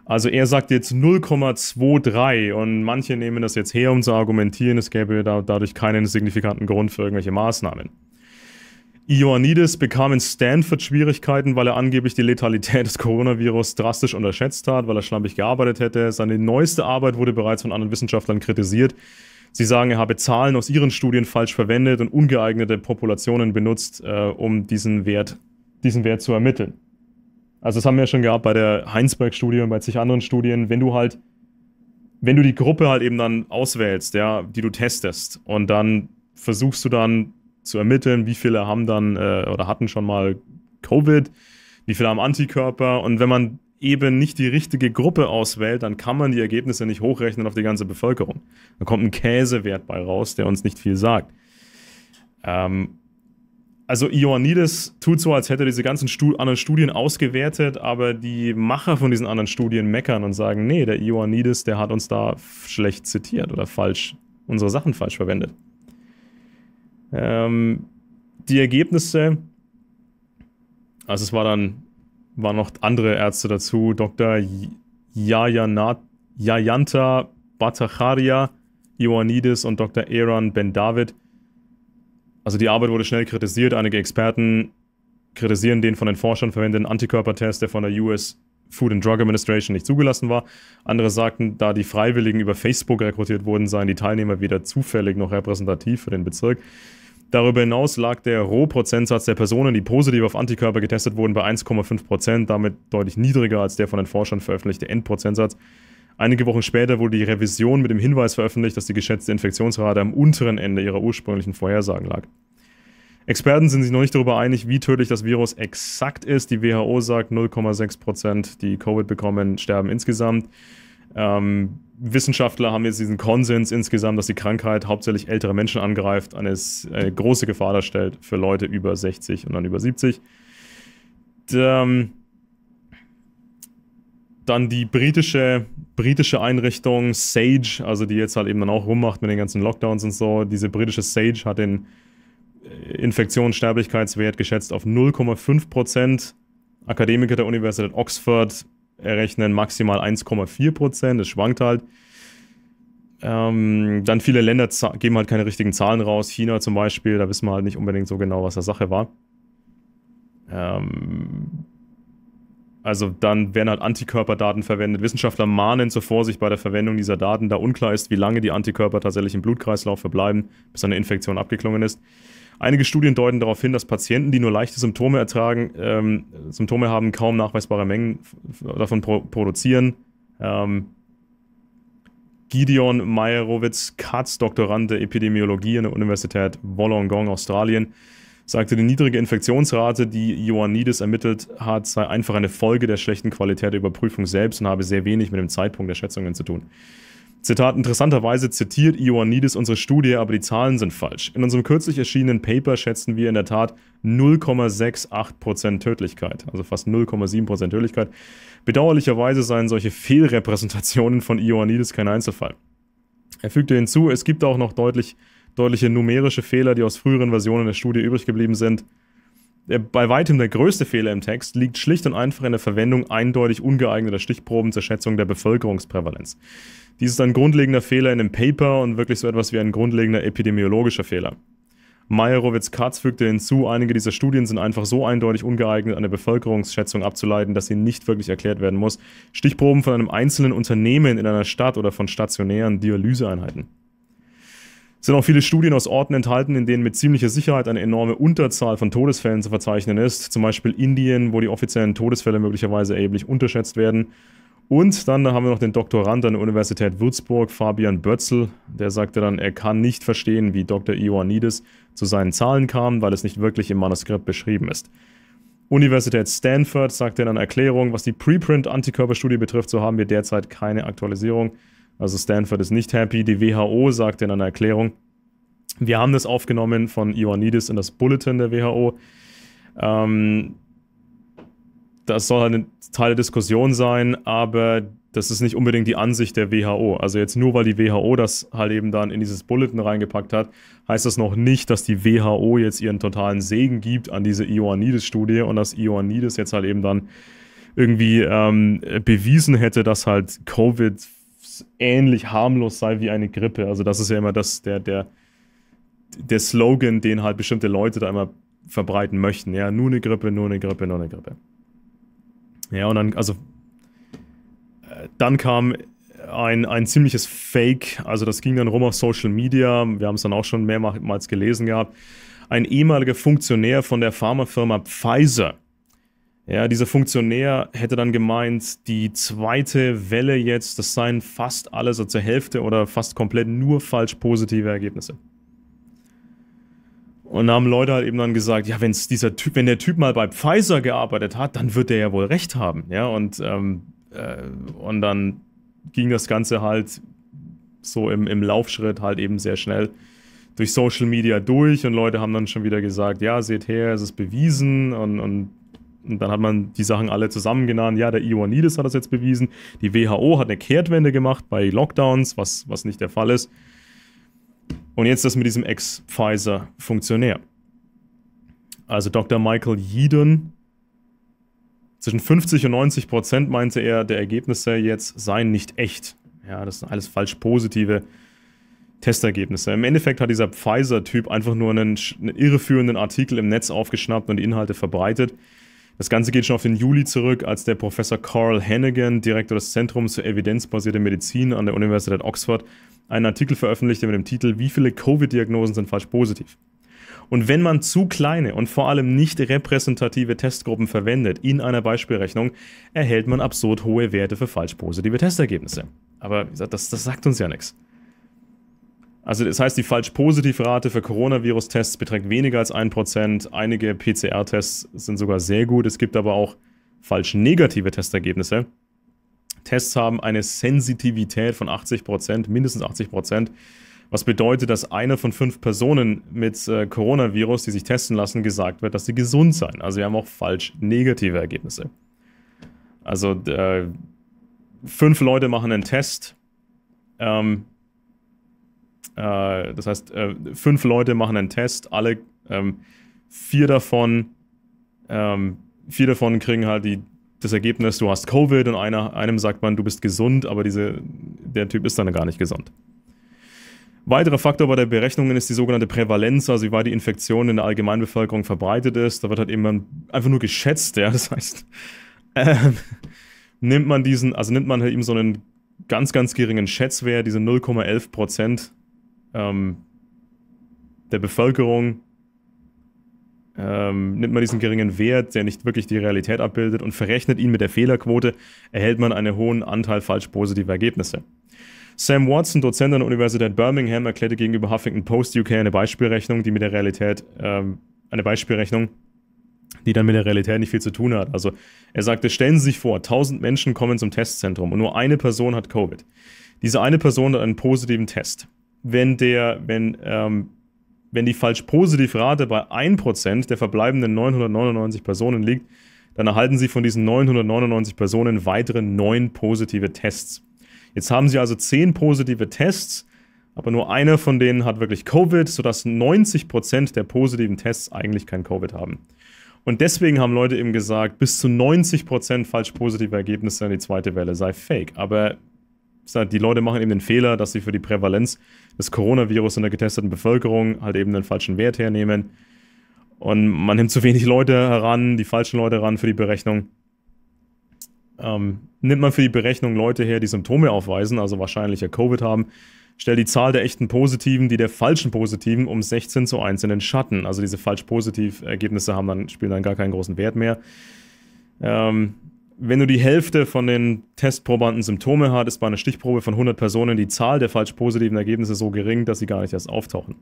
Speaker 1: Also er sagt jetzt 0,23 und manche nehmen das jetzt her, um zu argumentieren, es gäbe da, dadurch keinen signifikanten Grund für irgendwelche Maßnahmen. Ioannidis bekam in Stanford Schwierigkeiten, weil er angeblich die Letalität des Coronavirus drastisch unterschätzt hat, weil er schlampig gearbeitet hätte. Seine neueste Arbeit wurde bereits von anderen Wissenschaftlern kritisiert. Sie sagen, er habe Zahlen aus ihren Studien falsch verwendet und ungeeignete Populationen benutzt, äh, um diesen Wert, diesen Wert zu ermitteln. Also das haben wir ja schon gehabt bei der Heinsberg-Studie und bei zig anderen Studien, wenn du halt, wenn du die Gruppe halt eben dann auswählst, ja, die du testest und dann versuchst du dann zu ermitteln, wie viele haben dann äh, oder hatten schon mal Covid, wie viele haben Antikörper und wenn man eben nicht die richtige Gruppe auswählt, dann kann man die Ergebnisse nicht hochrechnen auf die ganze Bevölkerung. Da kommt ein Käsewert bei raus, der uns nicht viel sagt. Ähm, also Ioannidis tut so, als hätte er diese ganzen Stu anderen Studien ausgewertet, aber die Macher von diesen anderen Studien meckern und sagen, nee, der Ioannidis, der hat uns da schlecht zitiert oder falsch, unsere Sachen falsch verwendet. Ähm, die Ergebnisse, also es war dann, waren noch andere Ärzte dazu, Dr. Yayanat, Yayanta Bhattacharya, Ioannidis und Dr. Aaron Ben David, also die Arbeit wurde schnell kritisiert. Einige Experten kritisieren den von den Forschern verwendeten Antikörpertest, der von der US Food and Drug Administration nicht zugelassen war. Andere sagten, da die Freiwilligen über Facebook rekrutiert wurden, seien die Teilnehmer weder zufällig noch repräsentativ für den Bezirk. Darüber hinaus lag der Rohprozentsatz der Personen, die positiv auf Antikörper getestet wurden, bei 1,5%, Prozent, damit deutlich niedriger als der von den Forschern veröffentlichte Endprozentsatz. Einige Wochen später wurde die Revision mit dem Hinweis veröffentlicht, dass die geschätzte Infektionsrate am unteren Ende ihrer ursprünglichen Vorhersagen lag. Experten sind sich noch nicht darüber einig, wie tödlich das Virus exakt ist. Die WHO sagt, 0,6 Prozent, die Covid bekommen, sterben insgesamt. Ähm, Wissenschaftler haben jetzt diesen Konsens insgesamt, dass die Krankheit hauptsächlich ältere Menschen angreift, eine, eine äh, große Gefahr darstellt für Leute über 60 und dann über 70. Und, ähm, dann die britische, britische Einrichtung Sage, also die jetzt halt eben dann auch rummacht mit den ganzen Lockdowns und so. Diese britische Sage hat den äh, Infektionssterblichkeitswert geschätzt auf 0,5 Akademiker der Universität Oxford errechnen maximal 1,4 Das schwankt halt. Ähm, dann viele Länder geben halt keine richtigen Zahlen raus. China zum Beispiel, da wissen wir halt nicht unbedingt so genau, was der Sache war. Ähm, also dann werden halt Antikörperdaten verwendet. Wissenschaftler mahnen zur Vorsicht bei der Verwendung dieser Daten, da unklar ist, wie lange die Antikörper tatsächlich im Blutkreislauf verbleiben, bis eine Infektion abgeklungen ist. Einige Studien deuten darauf hin, dass Patienten, die nur leichte Symptome ertragen, ähm, Symptome haben, kaum nachweisbare Mengen davon pro produzieren. Ähm, Gideon meyerowitz Katz, Doktorand der Epidemiologie an der Universität Wollongong, Australien, sagte, die niedrige Infektionsrate, die Ioannidis ermittelt hat, sei einfach eine Folge der schlechten Qualität der Überprüfung selbst und habe sehr wenig mit dem Zeitpunkt der Schätzungen zu tun. Zitat, interessanterweise zitiert Ioannidis unsere Studie, aber die Zahlen sind falsch. In unserem kürzlich erschienenen Paper schätzen wir in der Tat 0,68% Tödlichkeit, also fast 0,7% Tödlichkeit. Bedauerlicherweise seien solche Fehlrepräsentationen von Ioannidis kein Einzelfall. Er fügte hinzu, es gibt auch noch deutlich deutliche numerische Fehler, die aus früheren Versionen der Studie übrig geblieben sind. Der, bei weitem der größte Fehler im Text liegt schlicht und einfach in der Verwendung eindeutig ungeeigneter Stichproben zur Schätzung der Bevölkerungsprävalenz. Dies ist ein grundlegender Fehler in dem Paper und wirklich so etwas wie ein grundlegender epidemiologischer Fehler. Meyerowitz-Katz fügte hinzu, einige dieser Studien sind einfach so eindeutig ungeeignet, eine Bevölkerungsschätzung abzuleiten, dass sie nicht wirklich erklärt werden muss. Stichproben von einem einzelnen Unternehmen in einer Stadt oder von stationären Dialyseeinheiten sind auch viele Studien aus Orten enthalten, in denen mit ziemlicher Sicherheit eine enorme Unterzahl von Todesfällen zu verzeichnen ist. Zum Beispiel Indien, wo die offiziellen Todesfälle möglicherweise erheblich unterschätzt werden. Und dann haben wir noch den Doktorand an der Universität Würzburg, Fabian Bötzel. Der sagte dann, er kann nicht verstehen, wie Dr. Ioannidis zu seinen Zahlen kam, weil es nicht wirklich im Manuskript beschrieben ist. Universität Stanford sagte in einer Erklärung, was die Preprint-Antikörperstudie betrifft, so haben wir derzeit keine Aktualisierung. Also Stanford ist nicht happy. Die WHO sagt in einer Erklärung, wir haben das aufgenommen von Ioannidis in das Bulletin der WHO. Ähm, das soll halt eine Teil der Diskussion sein, aber das ist nicht unbedingt die Ansicht der WHO. Also jetzt nur weil die WHO das halt eben dann in dieses Bulletin reingepackt hat, heißt das noch nicht, dass die WHO jetzt ihren totalen Segen gibt an diese Ioannidis-Studie und dass Ioannidis jetzt halt eben dann irgendwie ähm, bewiesen hätte, dass halt Covid ähnlich harmlos sei wie eine Grippe. Also das ist ja immer das, der, der, der Slogan, den halt bestimmte Leute da immer verbreiten möchten. Ja, nur eine Grippe, nur eine Grippe, nur eine Grippe. Ja, und dann, also äh, dann kam ein, ein ziemliches Fake, also das ging dann rum auf Social Media, wir haben es dann auch schon mehrmals gelesen gehabt. Ein ehemaliger Funktionär von der Pharmafirma Pfizer ja, dieser Funktionär hätte dann gemeint, die zweite Welle jetzt, das seien fast alles, also zur Hälfte oder fast komplett nur falsch positive Ergebnisse. Und da haben Leute halt eben dann gesagt, ja, wenn's dieser Typ, wenn der Typ mal bei Pfizer gearbeitet hat, dann wird der ja wohl recht haben. Ja, und, ähm, äh, und dann ging das Ganze halt so im, im Laufschritt halt eben sehr schnell durch Social Media durch und Leute haben dann schon wieder gesagt, ja, seht her, es ist bewiesen und, und und dann hat man die Sachen alle zusammen genannt. Ja, der Ioannidis hat das jetzt bewiesen. Die WHO hat eine Kehrtwende gemacht bei Lockdowns, was, was nicht der Fall ist. Und jetzt das mit diesem Ex-Pfizer-Funktionär. Also Dr. Michael Yeadon. Zwischen 50 und 90 Prozent meinte er, der Ergebnisse jetzt seien nicht echt. Ja, das sind alles falsch positive Testergebnisse. Im Endeffekt hat dieser Pfizer-Typ einfach nur einen, einen irreführenden Artikel im Netz aufgeschnappt und die Inhalte verbreitet. Das Ganze geht schon auf den Juli zurück, als der Professor Carl Hannigan, Direktor des Zentrums für evidenzbasierte Medizin an der Universität Oxford, einen Artikel veröffentlichte mit dem Titel Wie viele Covid-Diagnosen sind falsch positiv? Und wenn man zu kleine und vor allem nicht repräsentative Testgruppen verwendet in einer Beispielrechnung, erhält man absurd hohe Werte für falsch positive Testergebnisse. Aber wie gesagt, das, das sagt uns ja nichts. Also das heißt, die Falsch-Positiv-Rate für Coronavirus-Tests beträgt weniger als 1%. Einige PCR-Tests sind sogar sehr gut. Es gibt aber auch falsch-negative Testergebnisse. Tests haben eine Sensitivität von 80%, mindestens 80%. Was bedeutet, dass einer von fünf Personen mit äh, Coronavirus, die sich testen lassen, gesagt wird, dass sie gesund seien. Also wir haben auch falsch-negative Ergebnisse. Also äh, fünf Leute machen einen Test. Ähm, äh, das heißt, äh, fünf Leute machen einen Test, alle ähm, vier davon, ähm, vier davon kriegen halt die, das Ergebnis, du hast Covid und einer, einem sagt man, du bist gesund, aber diese, der Typ ist dann gar nicht gesund. Weiterer Faktor bei der Berechnung ist die sogenannte Prävalenz, also wie weit die Infektion in der Allgemeinbevölkerung verbreitet ist. Da wird halt eben einfach nur geschätzt, ja. Das heißt, ähm, nimmt man diesen, also nimmt man halt eben so einen ganz, ganz geringen Schätzwert, diese 0,11 Prozent ähm, der Bevölkerung ähm, nimmt man diesen geringen Wert, der nicht wirklich die Realität abbildet, und verrechnet ihn mit der Fehlerquote, erhält man einen hohen Anteil falsch positiver Ergebnisse. Sam Watson, Dozent an der Universität Birmingham, erklärte gegenüber Huffington Post UK eine Beispielrechnung, die mit der Realität, ähm, eine Beispielrechnung, die dann mit der Realität nicht viel zu tun hat. Also er sagte, stellen Sie sich vor, 1000 Menschen kommen zum Testzentrum und nur eine Person hat Covid. Diese eine Person hat einen positiven Test wenn der, wenn, ähm, wenn die falsch positiv Rate bei 1% der verbleibenden 999 Personen liegt, dann erhalten Sie von diesen 999 Personen weitere 9 positive Tests. Jetzt haben Sie also 10 positive Tests, aber nur einer von denen hat wirklich Covid, sodass 90% der positiven Tests eigentlich kein Covid haben. Und deswegen haben Leute eben gesagt, bis zu 90% falsch positive Ergebnisse in die zweite Welle sei fake. Aber Halt, die Leute machen eben den Fehler, dass sie für die Prävalenz des Coronavirus in der getesteten Bevölkerung halt eben den falschen Wert hernehmen. Und man nimmt zu wenig Leute heran, die falschen Leute heran für die Berechnung. Ähm, nimmt man für die Berechnung Leute her, die Symptome aufweisen, also wahrscheinlicher Covid haben, stellt die Zahl der echten Positiven, die der falschen Positiven um 16 zu 1 in den Schatten. Also diese falsch-positiv-Ergebnisse dann, spielen dann gar keinen großen Wert mehr. Ähm, wenn du die Hälfte von den Testprobanden Symptome hat, ist bei einer Stichprobe von 100 Personen die Zahl der falsch positiven Ergebnisse so gering, dass sie gar nicht erst auftauchen.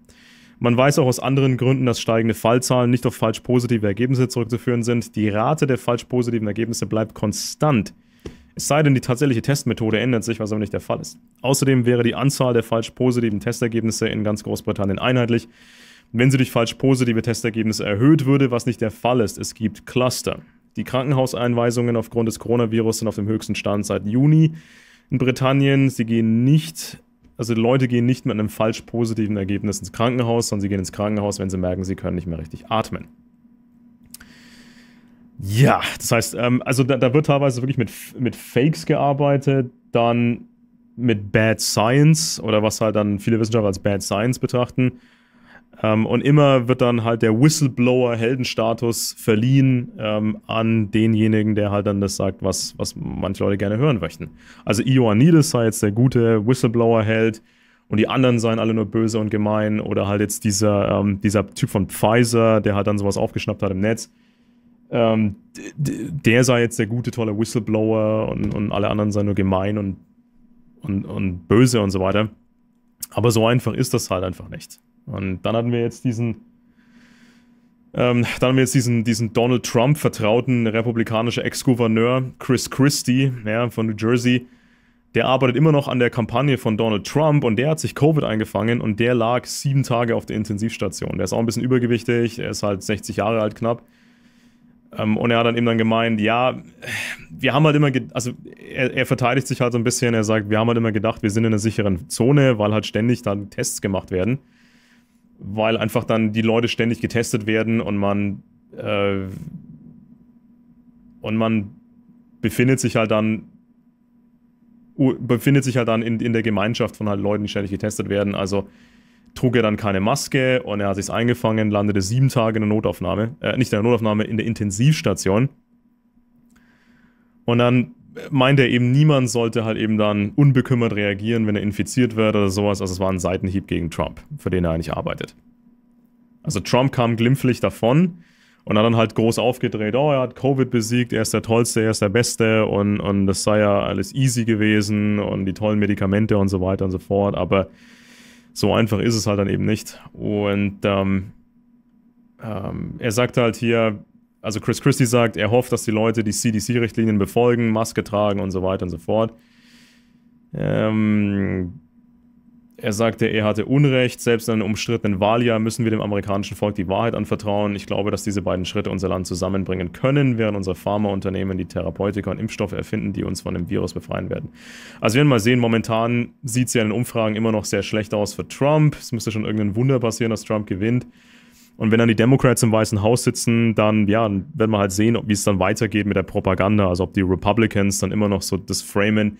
Speaker 1: Man weiß auch aus anderen Gründen, dass steigende Fallzahlen nicht auf falsch positive Ergebnisse zurückzuführen sind. Die Rate der falsch positiven Ergebnisse bleibt konstant. Es sei denn, die tatsächliche Testmethode ändert sich, was aber nicht der Fall ist. Außerdem wäre die Anzahl der falsch positiven Testergebnisse in ganz Großbritannien einheitlich, wenn sie durch falsch positive Testergebnisse erhöht würde, was nicht der Fall ist. Es gibt Cluster. Die Krankenhauseinweisungen aufgrund des Coronavirus sind auf dem höchsten Stand seit Juni in Britannien. Sie gehen nicht, also die Leute gehen nicht mit einem falsch positiven Ergebnis ins Krankenhaus, sondern sie gehen ins Krankenhaus, wenn sie merken, sie können nicht mehr richtig atmen. Ja, das heißt, ähm, also da, da, wird teilweise wirklich mit, mit Fakes gearbeitet, dann mit Bad Science oder was halt dann viele Wissenschaftler als Bad Science betrachten. Ähm, und immer wird dann halt der Whistleblower-Heldenstatus verliehen ähm, an denjenigen, der halt dann das sagt, was, was manche Leute gerne hören möchten. Also Ioannidis sei jetzt der gute Whistleblower-Held und die anderen seien alle nur böse und gemein oder halt jetzt dieser, ähm, dieser Typ von Pfizer, der halt dann sowas aufgeschnappt hat im Netz. Ähm, der sei jetzt der gute, tolle Whistleblower und, und alle anderen seien nur gemein und, und, und böse und so weiter. Aber so einfach ist das halt einfach nicht. Und dann hatten wir jetzt diesen, ähm, dann haben wir jetzt diesen, diesen Donald Trump vertrauten republikanischen Ex-Gouverneur Chris Christie ja, von New Jersey. Der arbeitet immer noch an der Kampagne von Donald Trump und der hat sich Covid eingefangen und der lag sieben Tage auf der Intensivstation. Der ist auch ein bisschen übergewichtig, er ist halt 60 Jahre alt knapp. Ähm, und er hat dann eben dann gemeint, ja, wir haben halt immer, also er, er verteidigt sich halt so ein bisschen, er sagt, wir haben halt immer gedacht, wir sind in einer sicheren Zone, weil halt ständig dann Tests gemacht werden weil einfach dann die Leute ständig getestet werden und man äh, und man befindet sich halt dann befindet sich halt dann in, in der Gemeinschaft von halt Leuten, die ständig getestet werden. Also trug er dann keine Maske und er hat sich eingefangen, landete sieben Tage in der Notaufnahme, äh, nicht in der Notaufnahme, in der Intensivstation. Und dann meint er eben, niemand sollte halt eben dann unbekümmert reagieren, wenn er infiziert wird oder sowas. Also es war ein Seitenhieb gegen Trump, für den er eigentlich arbeitet. Also Trump kam glimpflich davon und hat dann halt groß aufgedreht, oh, er hat Covid besiegt, er ist der Tollste, er ist der Beste und, und das sei ja alles easy gewesen und die tollen Medikamente und so weiter und so fort. Aber so einfach ist es halt dann eben nicht. Und ähm, ähm, er sagt halt hier, also Chris Christie sagt, er hofft, dass die Leute die CDC-Richtlinien befolgen, Maske tragen und so weiter und so fort. Ähm, er sagte, er hatte Unrecht. Selbst in einem umstrittenen Wahljahr müssen wir dem amerikanischen Volk die Wahrheit anvertrauen. Ich glaube, dass diese beiden Schritte unser Land zusammenbringen können, während unsere Pharmaunternehmen die Therapeutika und Impfstoffe erfinden, die uns von dem Virus befreien werden. Also, wir werden mal sehen. Momentan sieht es ja in den Umfragen immer noch sehr schlecht aus für Trump. Es müsste schon irgendein Wunder passieren, dass Trump gewinnt. Und wenn dann die Democrats im Weißen Haus sitzen, dann ja, dann werden wir halt sehen, wie es dann weitergeht mit der Propaganda. Also ob die Republicans dann immer noch so das framen.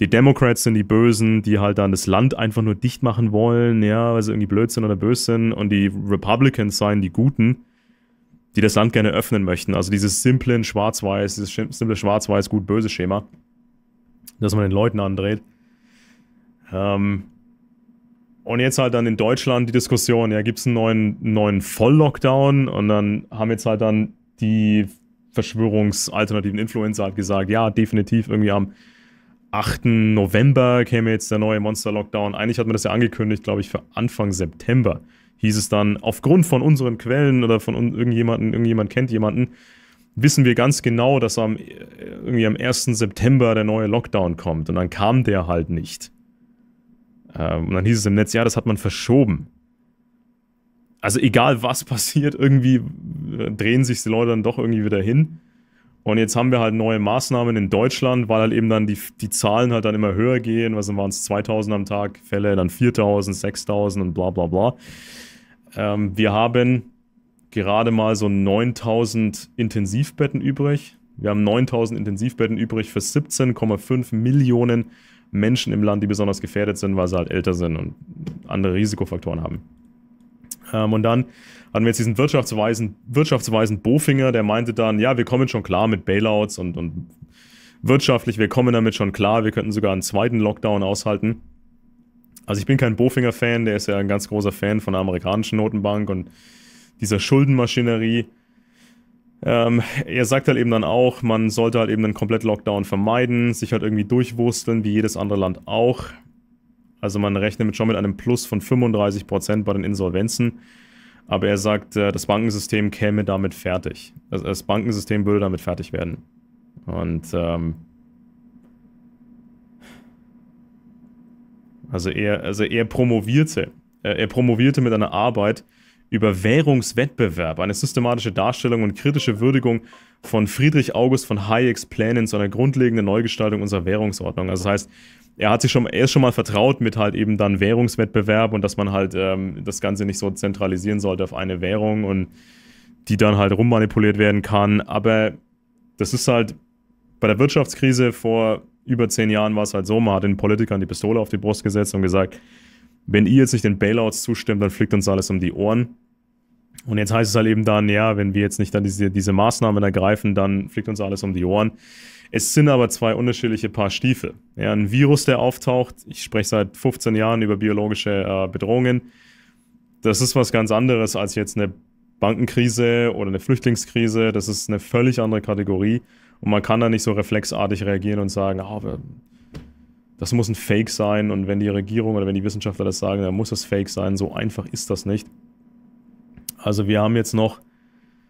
Speaker 1: Die Democrats sind die Bösen, die halt dann das Land einfach nur dicht machen wollen, ja, weil sie irgendwie blöd sind oder böse sind. Und die Republicans seien die Guten, die das Land gerne öffnen möchten. Also dieses simple Schwarz-Weiß, dieses simple Schwarz-Weiß-Gut-Böse-Schema, das man den Leuten andreht. Ähm, und jetzt halt dann in Deutschland die Diskussion, ja, gibt es einen neuen, neuen Voll-Lockdown? Und dann haben jetzt halt dann die verschwörungsalternativen Influencer halt gesagt, ja, definitiv irgendwie am 8. November käme jetzt der neue Monster-Lockdown. Eigentlich hat man das ja angekündigt, glaube ich, für Anfang September hieß es dann, aufgrund von unseren Quellen oder von irgendjemanden, irgendjemand kennt jemanden, wissen wir ganz genau, dass am, äh, irgendwie am 1. September der neue Lockdown kommt. Und dann kam der halt nicht. Ähm, und dann hieß es im Netz, ja, das hat man verschoben. Also egal was passiert, irgendwie äh, drehen sich die Leute dann doch irgendwie wieder hin. Und jetzt haben wir halt neue Maßnahmen in Deutschland, weil halt eben dann die, die Zahlen halt dann immer höher gehen. Was waren es? 2000 am Tag Fälle, dann 4000, 6000 und bla bla bla. Ähm, wir haben gerade mal so 9000 Intensivbetten übrig. Wir haben 9000 Intensivbetten übrig für 17,5 Millionen Menschen. Menschen im Land, die besonders gefährdet sind, weil sie halt älter sind und andere Risikofaktoren haben. Ähm, und dann hatten wir jetzt diesen wirtschaftsweisen, wirtschaftsweisen Bofinger, der meinte dann, ja, wir kommen schon klar mit Bailouts und, und wirtschaftlich, wir kommen damit schon klar, wir könnten sogar einen zweiten Lockdown aushalten. Also ich bin kein Bofinger-Fan, der ist ja ein ganz großer Fan von der amerikanischen Notenbank und dieser Schuldenmaschinerie. Ähm, er sagt halt eben dann auch, man sollte halt eben einen Komplett-Lockdown vermeiden, sich halt irgendwie durchwursteln, wie jedes andere Land auch. Also man rechnet schon mit einem Plus von 35% Prozent bei den Insolvenzen. Aber er sagt, äh, das Bankensystem käme damit fertig. Das Bankensystem würde damit fertig werden. Und ähm, also er, also er promovierte, äh, er promovierte mit einer Arbeit, über Währungswettbewerb, eine systematische Darstellung und kritische Würdigung von Friedrich August von Hayeks Plänen zu einer grundlegenden Neugestaltung unserer Währungsordnung. Also das heißt, er hat sich schon, er ist schon mal vertraut mit halt eben dann Währungswettbewerb und dass man halt ähm, das Ganze nicht so zentralisieren sollte auf eine Währung und die dann halt rummanipuliert werden kann. Aber das ist halt bei der Wirtschaftskrise vor über zehn Jahren war es halt so, man hat den Politikern die Pistole auf die Brust gesetzt und gesagt, wenn ihr jetzt nicht den Bailouts zustimmt, dann fliegt uns alles um die Ohren. Und jetzt heißt es halt eben dann, ja, wenn wir jetzt nicht dann diese, diese Maßnahmen ergreifen, dann fliegt uns alles um die Ohren. Es sind aber zwei unterschiedliche Paar Stiefel. Ja, ein Virus, der auftaucht, ich spreche seit 15 Jahren über biologische äh, Bedrohungen, das ist was ganz anderes als jetzt eine Bankenkrise oder eine Flüchtlingskrise. Das ist eine völlig andere Kategorie. Und man kann da nicht so reflexartig reagieren und sagen, oh, wir das muss ein Fake sein und wenn die Regierung oder wenn die Wissenschaftler das sagen, dann muss das Fake sein. So einfach ist das nicht. Also wir haben jetzt noch,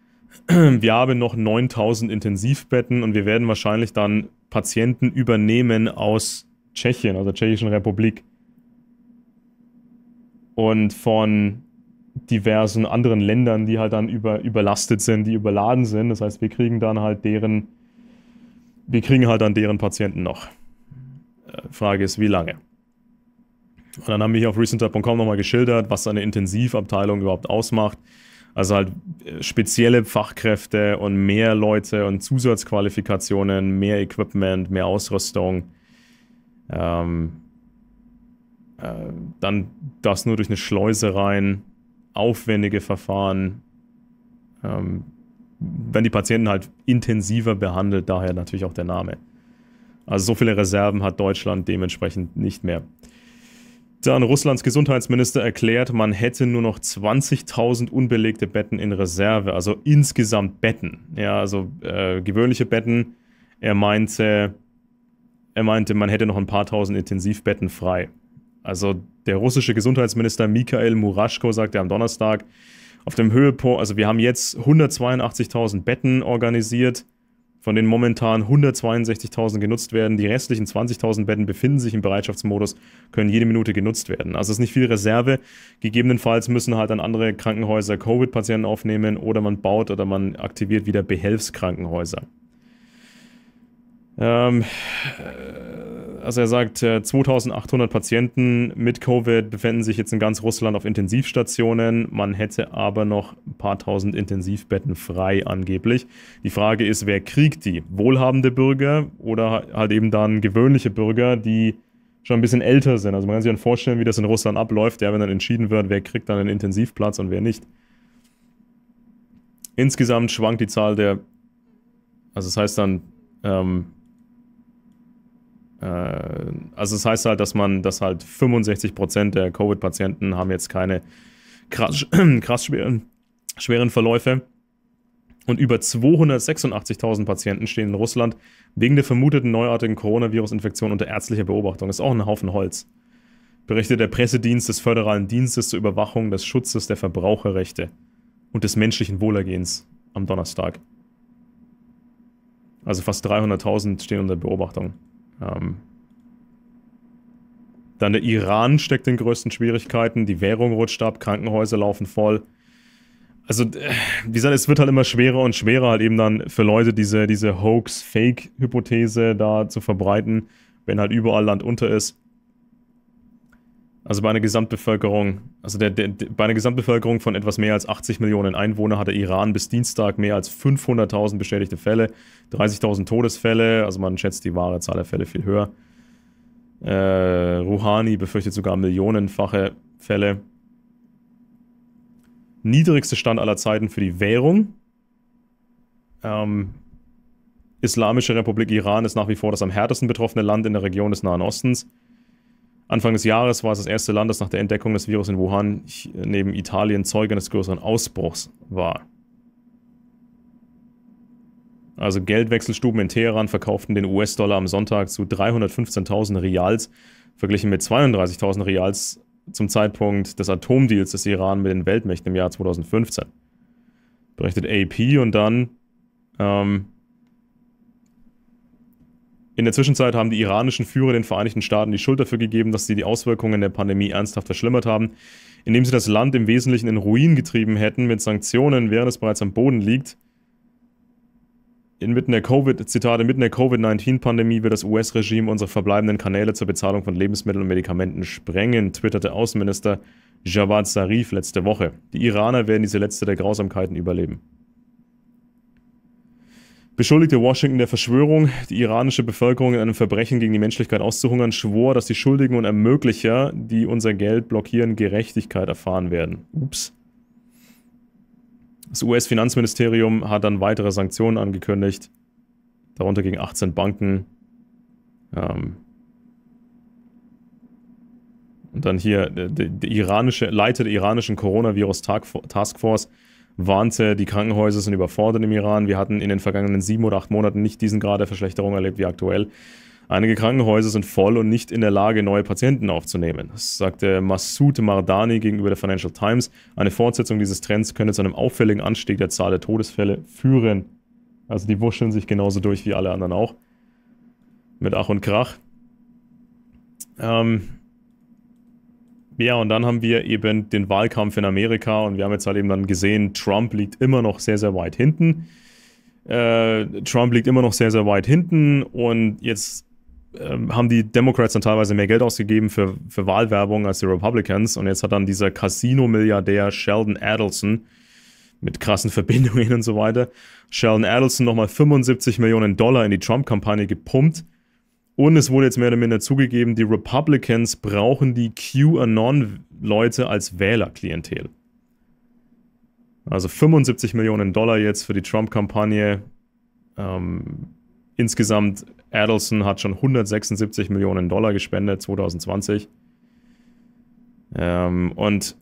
Speaker 1: wir haben noch 9000 Intensivbetten und wir werden wahrscheinlich dann Patienten übernehmen aus Tschechien, aus also der Tschechischen Republik. Und von diversen anderen Ländern, die halt dann über, überlastet sind, die überladen sind. Das heißt, wir kriegen dann halt deren, wir kriegen halt dann deren Patienten noch. Frage ist, wie lange? Und dann haben wir hier auf recenter.com nochmal geschildert, was eine Intensivabteilung überhaupt ausmacht. Also halt äh, spezielle Fachkräfte und mehr Leute und Zusatzqualifikationen, mehr Equipment, mehr Ausrüstung. Ähm, äh, dann das nur durch eine Schleuse rein, aufwendige Verfahren. Ähm, wenn die Patienten halt intensiver behandelt, daher natürlich auch der Name. Also so viele Reserven hat Deutschland dementsprechend nicht mehr. Dann Russlands Gesundheitsminister erklärt, man hätte nur noch 20.000 unbelegte Betten in Reserve, also insgesamt Betten. Ja, also äh, gewöhnliche Betten. Er meinte, er meinte, man hätte noch ein paar tausend Intensivbetten frei. Also der russische Gesundheitsminister Mikhail Muraschko sagte am Donnerstag, auf dem Höhepunkt, also wir haben jetzt 182.000 Betten organisiert von denen momentan 162.000 genutzt werden. Die restlichen 20.000 Betten befinden sich im Bereitschaftsmodus, können jede Minute genutzt werden. Also ist nicht viel Reserve. Gegebenenfalls müssen halt dann andere Krankenhäuser Covid-Patienten aufnehmen oder man baut oder man aktiviert wieder Behelfskrankenhäuser. Ähm, also er sagt, 2800 äh, Patienten mit Covid befinden sich jetzt in ganz Russland auf Intensivstationen. Man hätte aber noch ein paar tausend Intensivbetten frei angeblich. Die Frage ist, wer kriegt die? Wohlhabende Bürger oder halt eben dann gewöhnliche Bürger, die schon ein bisschen älter sind? Also man kann sich dann vorstellen, wie das in Russland abläuft, ja, wenn dann entschieden wird, wer kriegt dann einen Intensivplatz und wer nicht. Insgesamt schwankt die Zahl der, also das heißt dann, ähm, äh, also das heißt halt, dass man, dass halt 65% der Covid-Patienten haben jetzt keine krass, krass schweren, schweren Verläufe. Und über 286.000 Patienten stehen in Russland wegen der vermuteten neuartigen Coronavirus-Infektion unter ärztlicher Beobachtung. Ist auch ein Haufen Holz. Berichtet der Pressedienst des Föderalen Dienstes zur Überwachung des Schutzes der Verbraucherrechte und des menschlichen Wohlergehens am Donnerstag. Also fast 300.000 stehen unter Beobachtung. Ähm dann der Iran steckt in größten Schwierigkeiten, die Währung rutscht ab, Krankenhäuser laufen voll. Also, äh, wie gesagt, es wird halt immer schwerer und schwerer, halt eben dann für Leute diese, diese Hoax-Fake-Hypothese da zu verbreiten, wenn halt überall Land unter ist. Also bei einer Gesamtbevölkerung, also der, der, bei einer Gesamtbevölkerung von etwas mehr als 80 Millionen Einwohnern hatte Iran bis Dienstag mehr als 500.000 bestätigte Fälle, 30.000 Todesfälle, also man schätzt die wahre Zahl der Fälle viel höher. Äh, Rouhani befürchtet sogar millionenfache Fälle. Niedrigste Stand aller Zeiten für die Währung. Ähm, Islamische Republik Iran ist nach wie vor das am härtesten betroffene Land in der Region des Nahen Ostens. Anfang des Jahres war es das erste Land, das nach der Entdeckung des Virus in Wuhan neben Italien Zeuge eines größeren Ausbruchs war. Also Geldwechselstuben in Teheran verkauften den US-Dollar am Sonntag zu 315.000 Rials, verglichen mit 32.000 Rials zum Zeitpunkt des Atomdeals des Iran mit den Weltmächten im Jahr 2015. Berichtet AP und dann ähm, in der Zwischenzeit haben die iranischen Führer den Vereinigten Staaten die Schuld dafür gegeben, dass sie die Auswirkungen der Pandemie ernsthaft verschlimmert haben, indem sie das Land im Wesentlichen in Ruin getrieben hätten mit Sanktionen, während es bereits am Boden liegt. Inmitten der Covid, Zitate, inmitten der Covid-19-Pandemie wird das US-Regime unsere verbleibenden Kanäle zur Bezahlung von Lebensmitteln und Medikamenten sprengen, twitterte Außenminister Javad Zarif letzte Woche. Die Iraner werden diese letzte der Grausamkeiten überleben beschuldigte Washington der Verschwörung, die iranische Bevölkerung in einem Verbrechen gegen die Menschlichkeit auszuhungern, schwor, dass die Schuldigen und Ermöglicher, die unser Geld blockieren, Gerechtigkeit erfahren werden. Ups. Das US-Finanzministerium hat dann weitere Sanktionen angekündigt, darunter gegen 18 Banken. Ähm und dann hier der, äh, der, der iranische Leiter der iranischen Coronavirus Taskforce warnte, die Krankenhäuser sind überfordert im Iran. Wir hatten in den vergangenen sieben oder acht Monaten nicht diesen Grad der Verschlechterung erlebt wie aktuell. Einige Krankenhäuser sind voll und nicht in der Lage, neue Patienten aufzunehmen. Das sagte Massoud Mardani gegenüber der Financial Times. Eine Fortsetzung dieses Trends könnte zu einem auffälligen Anstieg der Zahl der Todesfälle führen. Also die wuscheln sich genauso durch wie alle anderen auch. Mit Ach und Krach. Ähm, ja, und dann haben wir eben den Wahlkampf in Amerika und wir haben jetzt halt eben dann gesehen, Trump liegt immer noch sehr, sehr weit hinten. Äh, Trump liegt immer noch sehr, sehr weit hinten und jetzt äh, haben die Democrats dann teilweise mehr Geld ausgegeben für, für Wahlwerbung als die Republicans und jetzt hat dann dieser Casino-Milliardär Sheldon Adelson mit krassen Verbindungen und so weiter, Sheldon Adelson nochmal 75 Millionen Dollar in die Trump-Kampagne gepumpt und es wurde jetzt mehr oder minder zugegeben, die Republicans brauchen die QAnon-Leute als Wählerklientel. Also 75 Millionen Dollar jetzt für die Trump-Kampagne. Ähm, insgesamt, Adelson hat schon 176 Millionen Dollar gespendet 2020. Ähm, und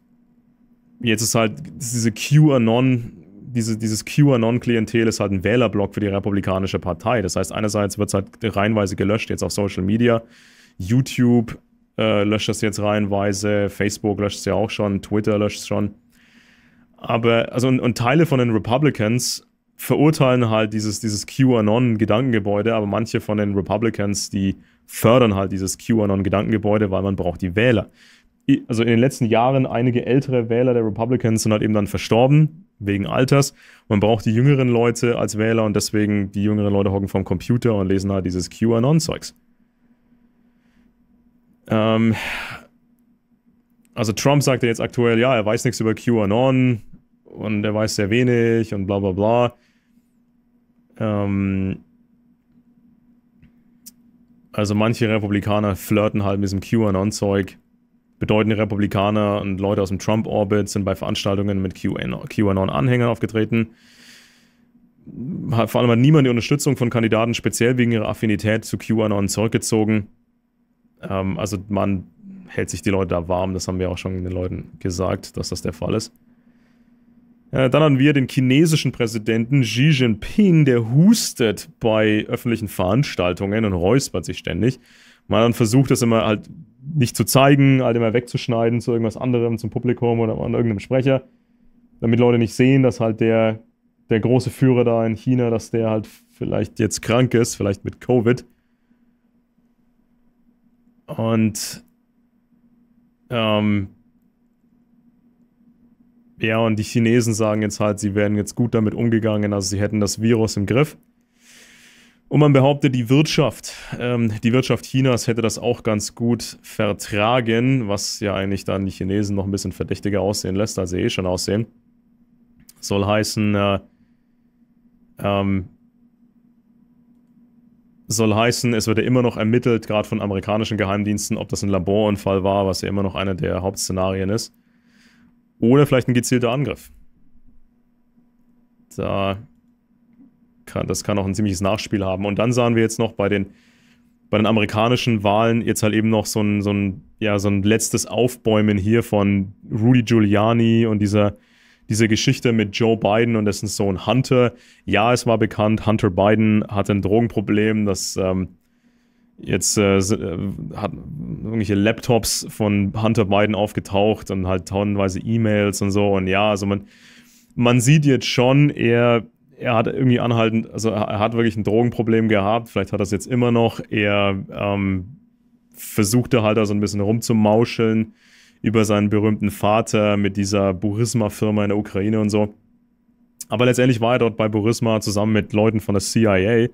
Speaker 1: jetzt ist halt diese QAnon diese, dieses QAnon-Klientel ist halt ein Wählerblock für die Republikanische Partei. Das heißt, einerseits wird es halt reihenweise gelöscht, jetzt auf Social Media. YouTube äh, löscht das jetzt reihenweise, Facebook löscht es ja auch schon, Twitter löscht es schon. Aber, also, und, und Teile von den Republicans verurteilen halt dieses, dieses QAnon-Gedankengebäude, aber manche von den Republicans, die fördern halt dieses QAnon-Gedankengebäude, weil man braucht die Wähler. Also in den letzten Jahren einige ältere Wähler der Republicans sind halt eben dann verstorben wegen Alters. Man braucht die jüngeren Leute als Wähler und deswegen die jüngeren Leute hocken vom Computer und lesen halt dieses QAnon-Zeugs. Ähm, also Trump sagt ja jetzt aktuell, ja, er weiß nichts über QAnon und er weiß sehr wenig und bla bla bla. Ähm, also manche Republikaner flirten halt mit diesem QAnon-Zeug Bedeutende Republikaner und Leute aus dem Trump-Orbit sind bei Veranstaltungen mit QAnon-Anhängern aufgetreten. Vor allem hat niemand die Unterstützung von Kandidaten speziell wegen ihrer Affinität zu QAnon zurückgezogen. Ähm, also man hält sich die Leute da warm, das haben wir auch schon den Leuten gesagt, dass das der Fall ist. Äh, dann haben wir den chinesischen Präsidenten Xi Jinping, der hustet bei öffentlichen Veranstaltungen und räuspert sich ständig. Man versucht, das immer halt nicht zu zeigen, halt immer wegzuschneiden zu irgendwas anderem, zum Publikum oder an irgendeinem Sprecher, damit Leute nicht sehen, dass halt der, der große Führer da in China, dass der halt vielleicht jetzt krank ist, vielleicht mit Covid. Und ähm, ja, und die Chinesen sagen jetzt halt, sie wären jetzt gut damit umgegangen, also sie hätten das Virus im Griff. Und man behauptet, die Wirtschaft, ähm, die Wirtschaft Chinas hätte das auch ganz gut vertragen, was ja eigentlich dann die Chinesen noch ein bisschen verdächtiger aussehen lässt, als sie eh schon aussehen. Soll heißen, äh, ähm, soll heißen, es wird ja immer noch ermittelt, gerade von amerikanischen Geheimdiensten, ob das ein Laborunfall war, was ja immer noch einer der Hauptszenarien ist. Oder vielleicht ein gezielter Angriff. Da kann, das kann auch ein ziemliches Nachspiel haben. Und dann sahen wir jetzt noch bei den, bei den amerikanischen Wahlen jetzt halt eben noch so ein, so, ein, ja, so ein letztes Aufbäumen hier von Rudy Giuliani und dieser, diese Geschichte mit Joe Biden und dessen Sohn Hunter. Ja, es war bekannt, Hunter Biden hatte ein Drogenproblem, das ähm, jetzt äh, äh, hat irgendwelche Laptops von Hunter Biden aufgetaucht und halt tonnenweise E-Mails und so. Und ja, also man, man sieht jetzt schon, er er hat irgendwie anhaltend, also er hat wirklich ein Drogenproblem gehabt, vielleicht hat er es jetzt immer noch. Er ähm, versuchte halt da so ein bisschen rumzumauscheln über seinen berühmten Vater mit dieser Burisma-Firma in der Ukraine und so. Aber letztendlich war er dort bei Burisma zusammen mit Leuten von der CIA.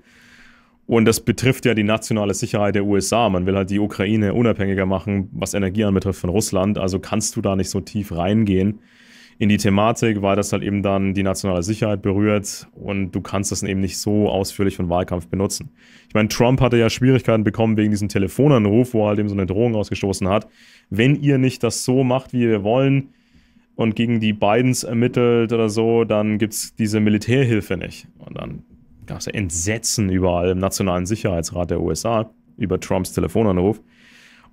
Speaker 1: Und das betrifft ja die nationale Sicherheit der USA. Man will halt die Ukraine unabhängiger machen, was Energie anbetrifft von Russland. Also kannst du da nicht so tief reingehen in die Thematik, weil das halt eben dann die nationale Sicherheit berührt und du kannst das eben nicht so ausführlich für Wahlkampf benutzen. Ich meine, Trump hatte ja Schwierigkeiten bekommen wegen diesem Telefonanruf, wo er halt eben so eine Drohung ausgestoßen hat. Wenn ihr nicht das so macht, wie wir wollen und gegen die Bidens ermittelt oder so, dann gibt es diese Militärhilfe nicht. Und dann gab es ja Entsetzen überall im Nationalen Sicherheitsrat der USA über Trumps Telefonanruf.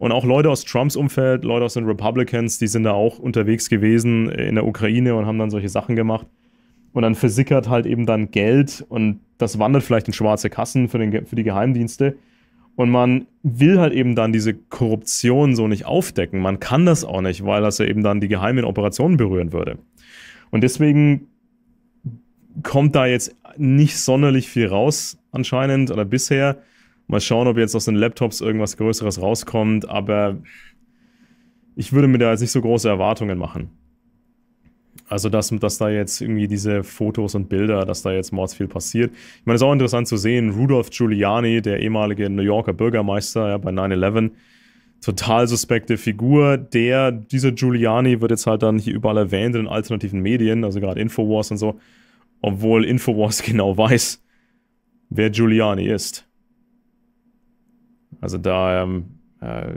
Speaker 1: Und auch Leute aus Trumps Umfeld, Leute aus den Republicans, die sind da auch unterwegs gewesen in der Ukraine und haben dann solche Sachen gemacht. Und dann versickert halt eben dann Geld und das wandert vielleicht in schwarze Kassen für, den, für die Geheimdienste. Und man will halt eben dann diese Korruption so nicht aufdecken. Man kann das auch nicht, weil das ja eben dann die geheimen Operationen berühren würde. Und deswegen kommt da jetzt nicht sonderlich viel raus anscheinend oder bisher. Mal schauen, ob jetzt aus den Laptops irgendwas Größeres rauskommt, aber ich würde mir da jetzt nicht so große Erwartungen machen. Also, dass, dass da jetzt irgendwie diese Fotos und Bilder, dass da jetzt mords viel passiert. Ich meine, es ist auch interessant zu sehen, Rudolf Giuliani, der ehemalige New Yorker Bürgermeister ja, bei 9-11, total suspekte Figur. Der, dieser Giuliani wird jetzt halt dann hier überall erwähnt in alternativen Medien, also gerade Infowars und so, obwohl Infowars genau weiß, wer Giuliani ist. Also da, ähm, äh,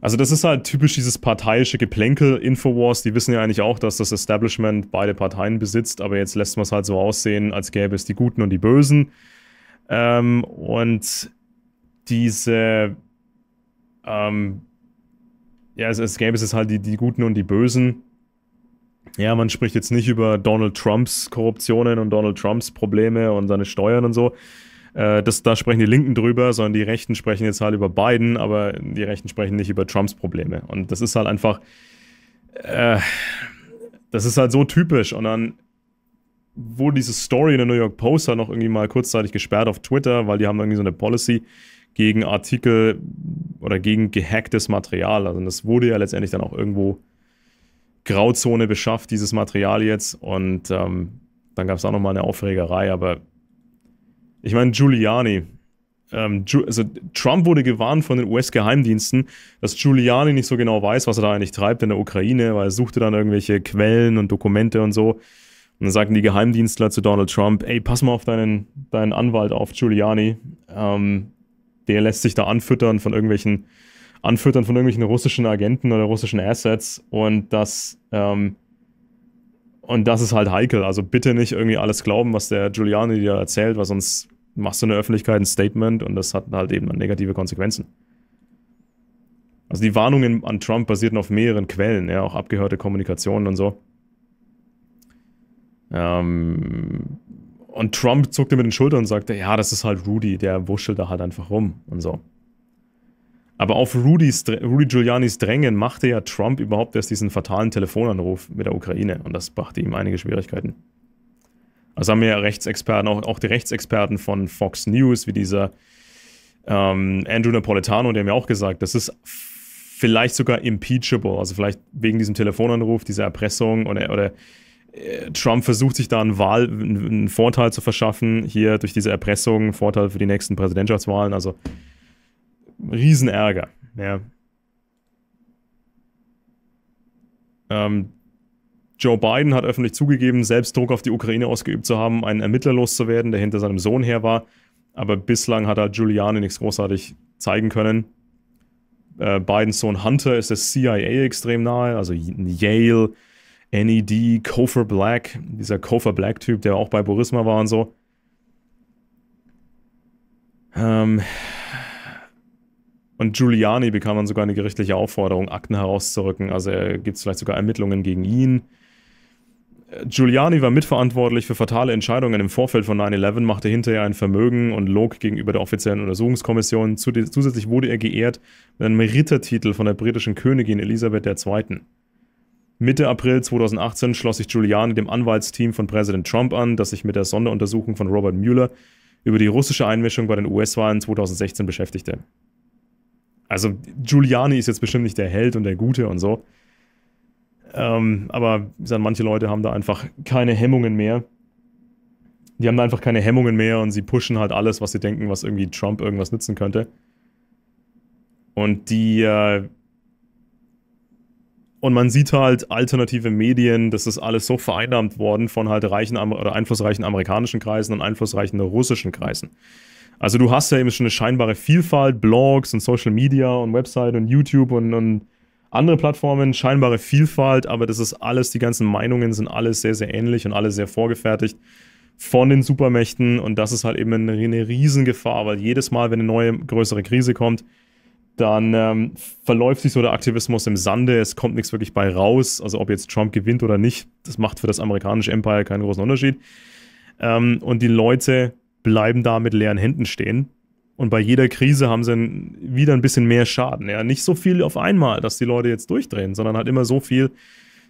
Speaker 1: also das ist halt typisch dieses parteiische Geplänkel. Infowars, die wissen ja eigentlich auch, dass das Establishment beide Parteien besitzt, aber jetzt lässt man es halt so aussehen, als gäbe es die Guten und die Bösen. Ähm, und diese, ähm, ja, es, es, gäbe es halt die, die Guten und die Bösen. Ja, man spricht jetzt nicht über Donald Trumps Korruptionen und Donald Trumps Probleme und seine Steuern und so, äh, das, da sprechen die Linken drüber, sondern die Rechten sprechen jetzt halt über Biden, aber die Rechten sprechen nicht über Trumps Probleme. Und das ist halt einfach, äh, das ist halt so typisch. Und dann wurde diese Story in der New York Post halt noch irgendwie mal kurzzeitig gesperrt auf Twitter, weil die haben irgendwie so eine Policy gegen Artikel oder gegen gehacktes Material. Also das wurde ja letztendlich dann auch irgendwo Grauzone beschafft, dieses Material jetzt. Und ähm, dann gab es auch nochmal eine Aufregerei, aber ich meine, Giuliani. Ähm, also Trump wurde gewarnt von den US-Geheimdiensten, dass Giuliani nicht so genau weiß, was er da eigentlich treibt in der Ukraine, weil er suchte dann irgendwelche Quellen und Dokumente und so. Und dann sagten die Geheimdienstler zu Donald Trump, ey, pass mal auf deinen, deinen Anwalt auf, Giuliani. Ähm, der lässt sich da anfüttern von irgendwelchen, anfüttern von irgendwelchen russischen Agenten oder russischen Assets. Und das, ähm, und das ist halt heikel. Also bitte nicht irgendwie alles glauben, was der Giuliani dir erzählt, weil sonst machst du in der Öffentlichkeit ein Statement und das hat halt eben negative Konsequenzen. Also die Warnungen an Trump basierten auf mehreren Quellen, ja, auch abgehörte Kommunikationen und so. Ähm, und Trump zuckte mit den Schultern und sagte, ja, das ist halt Rudy, der wuschelt da halt einfach rum und so. Aber auf Rudys, Rudy Giulianis Drängen machte ja Trump überhaupt erst diesen fatalen Telefonanruf mit der Ukraine und das brachte ihm einige Schwierigkeiten. Also haben wir ja Rechtsexperten, auch, auch die Rechtsexperten von Fox News, wie dieser ähm, Andrew Napolitano, der mir auch gesagt, das ist vielleicht sogar impeachable, also vielleicht wegen diesem Telefonanruf, dieser Erpressung oder, oder äh, Trump versucht sich da einen, Wahl, einen Vorteil zu verschaffen, hier durch diese Erpressung, Vorteil für die nächsten Präsidentschaftswahlen, also Riesenärger. Ja. Ähm, Joe Biden hat öffentlich zugegeben, selbst Druck auf die Ukraine ausgeübt zu haben, einen Ermittler loszuwerden, der hinter seinem Sohn her war. Aber bislang hat er Giuliani nichts großartig zeigen können. Äh, Bidens Sohn Hunter ist der CIA extrem nahe, also Yale, NED, Kofer Black, dieser Kofer Black-Typ, der auch bei Burisma war und so. Ähm und Giuliani bekam dann sogar eine gerichtliche Aufforderung, Akten herauszurücken. Also gibt es vielleicht sogar Ermittlungen gegen ihn. Giuliani war mitverantwortlich für fatale Entscheidungen im Vorfeld von 9-11, machte hinterher ein Vermögen und log gegenüber der offiziellen Untersuchungskommission. Zusätzlich wurde er geehrt mit einem Rittertitel von der britischen Königin Elisabeth II. Mitte April 2018 schloss sich Giuliani dem Anwaltsteam von Präsident Trump an, das sich mit der Sonderuntersuchung von Robert Mueller über die russische Einmischung bei den US-Wahlen 2016 beschäftigte. Also Giuliani ist jetzt bestimmt nicht der Held und der Gute und so, ähm, aber sagen, manche Leute haben da einfach keine Hemmungen mehr. Die haben da einfach keine Hemmungen mehr und sie pushen halt alles, was sie denken, was irgendwie Trump irgendwas nützen könnte. Und die äh, und man sieht halt alternative Medien, das ist alles so vereinnahmt worden von halt reichen oder einflussreichen amerikanischen Kreisen und einflussreichen russischen Kreisen. Also du hast ja eben schon eine scheinbare Vielfalt, Blogs und Social Media und Website und YouTube und, und andere Plattformen, scheinbare Vielfalt, aber das ist alles, die ganzen Meinungen sind alles sehr, sehr ähnlich und alles sehr vorgefertigt von den Supermächten und das ist halt eben eine, eine Riesengefahr, weil jedes Mal, wenn eine neue, größere Krise kommt, dann ähm, verläuft sich so der Aktivismus im Sande, es kommt nichts wirklich bei raus. Also ob jetzt Trump gewinnt oder nicht, das macht für das amerikanische Empire keinen großen Unterschied. Ähm, und die Leute bleiben da mit leeren Händen stehen und bei jeder Krise haben sie ein, wieder ein bisschen mehr Schaden. Ja, nicht so viel auf einmal, dass die Leute jetzt durchdrehen, sondern halt immer so viel,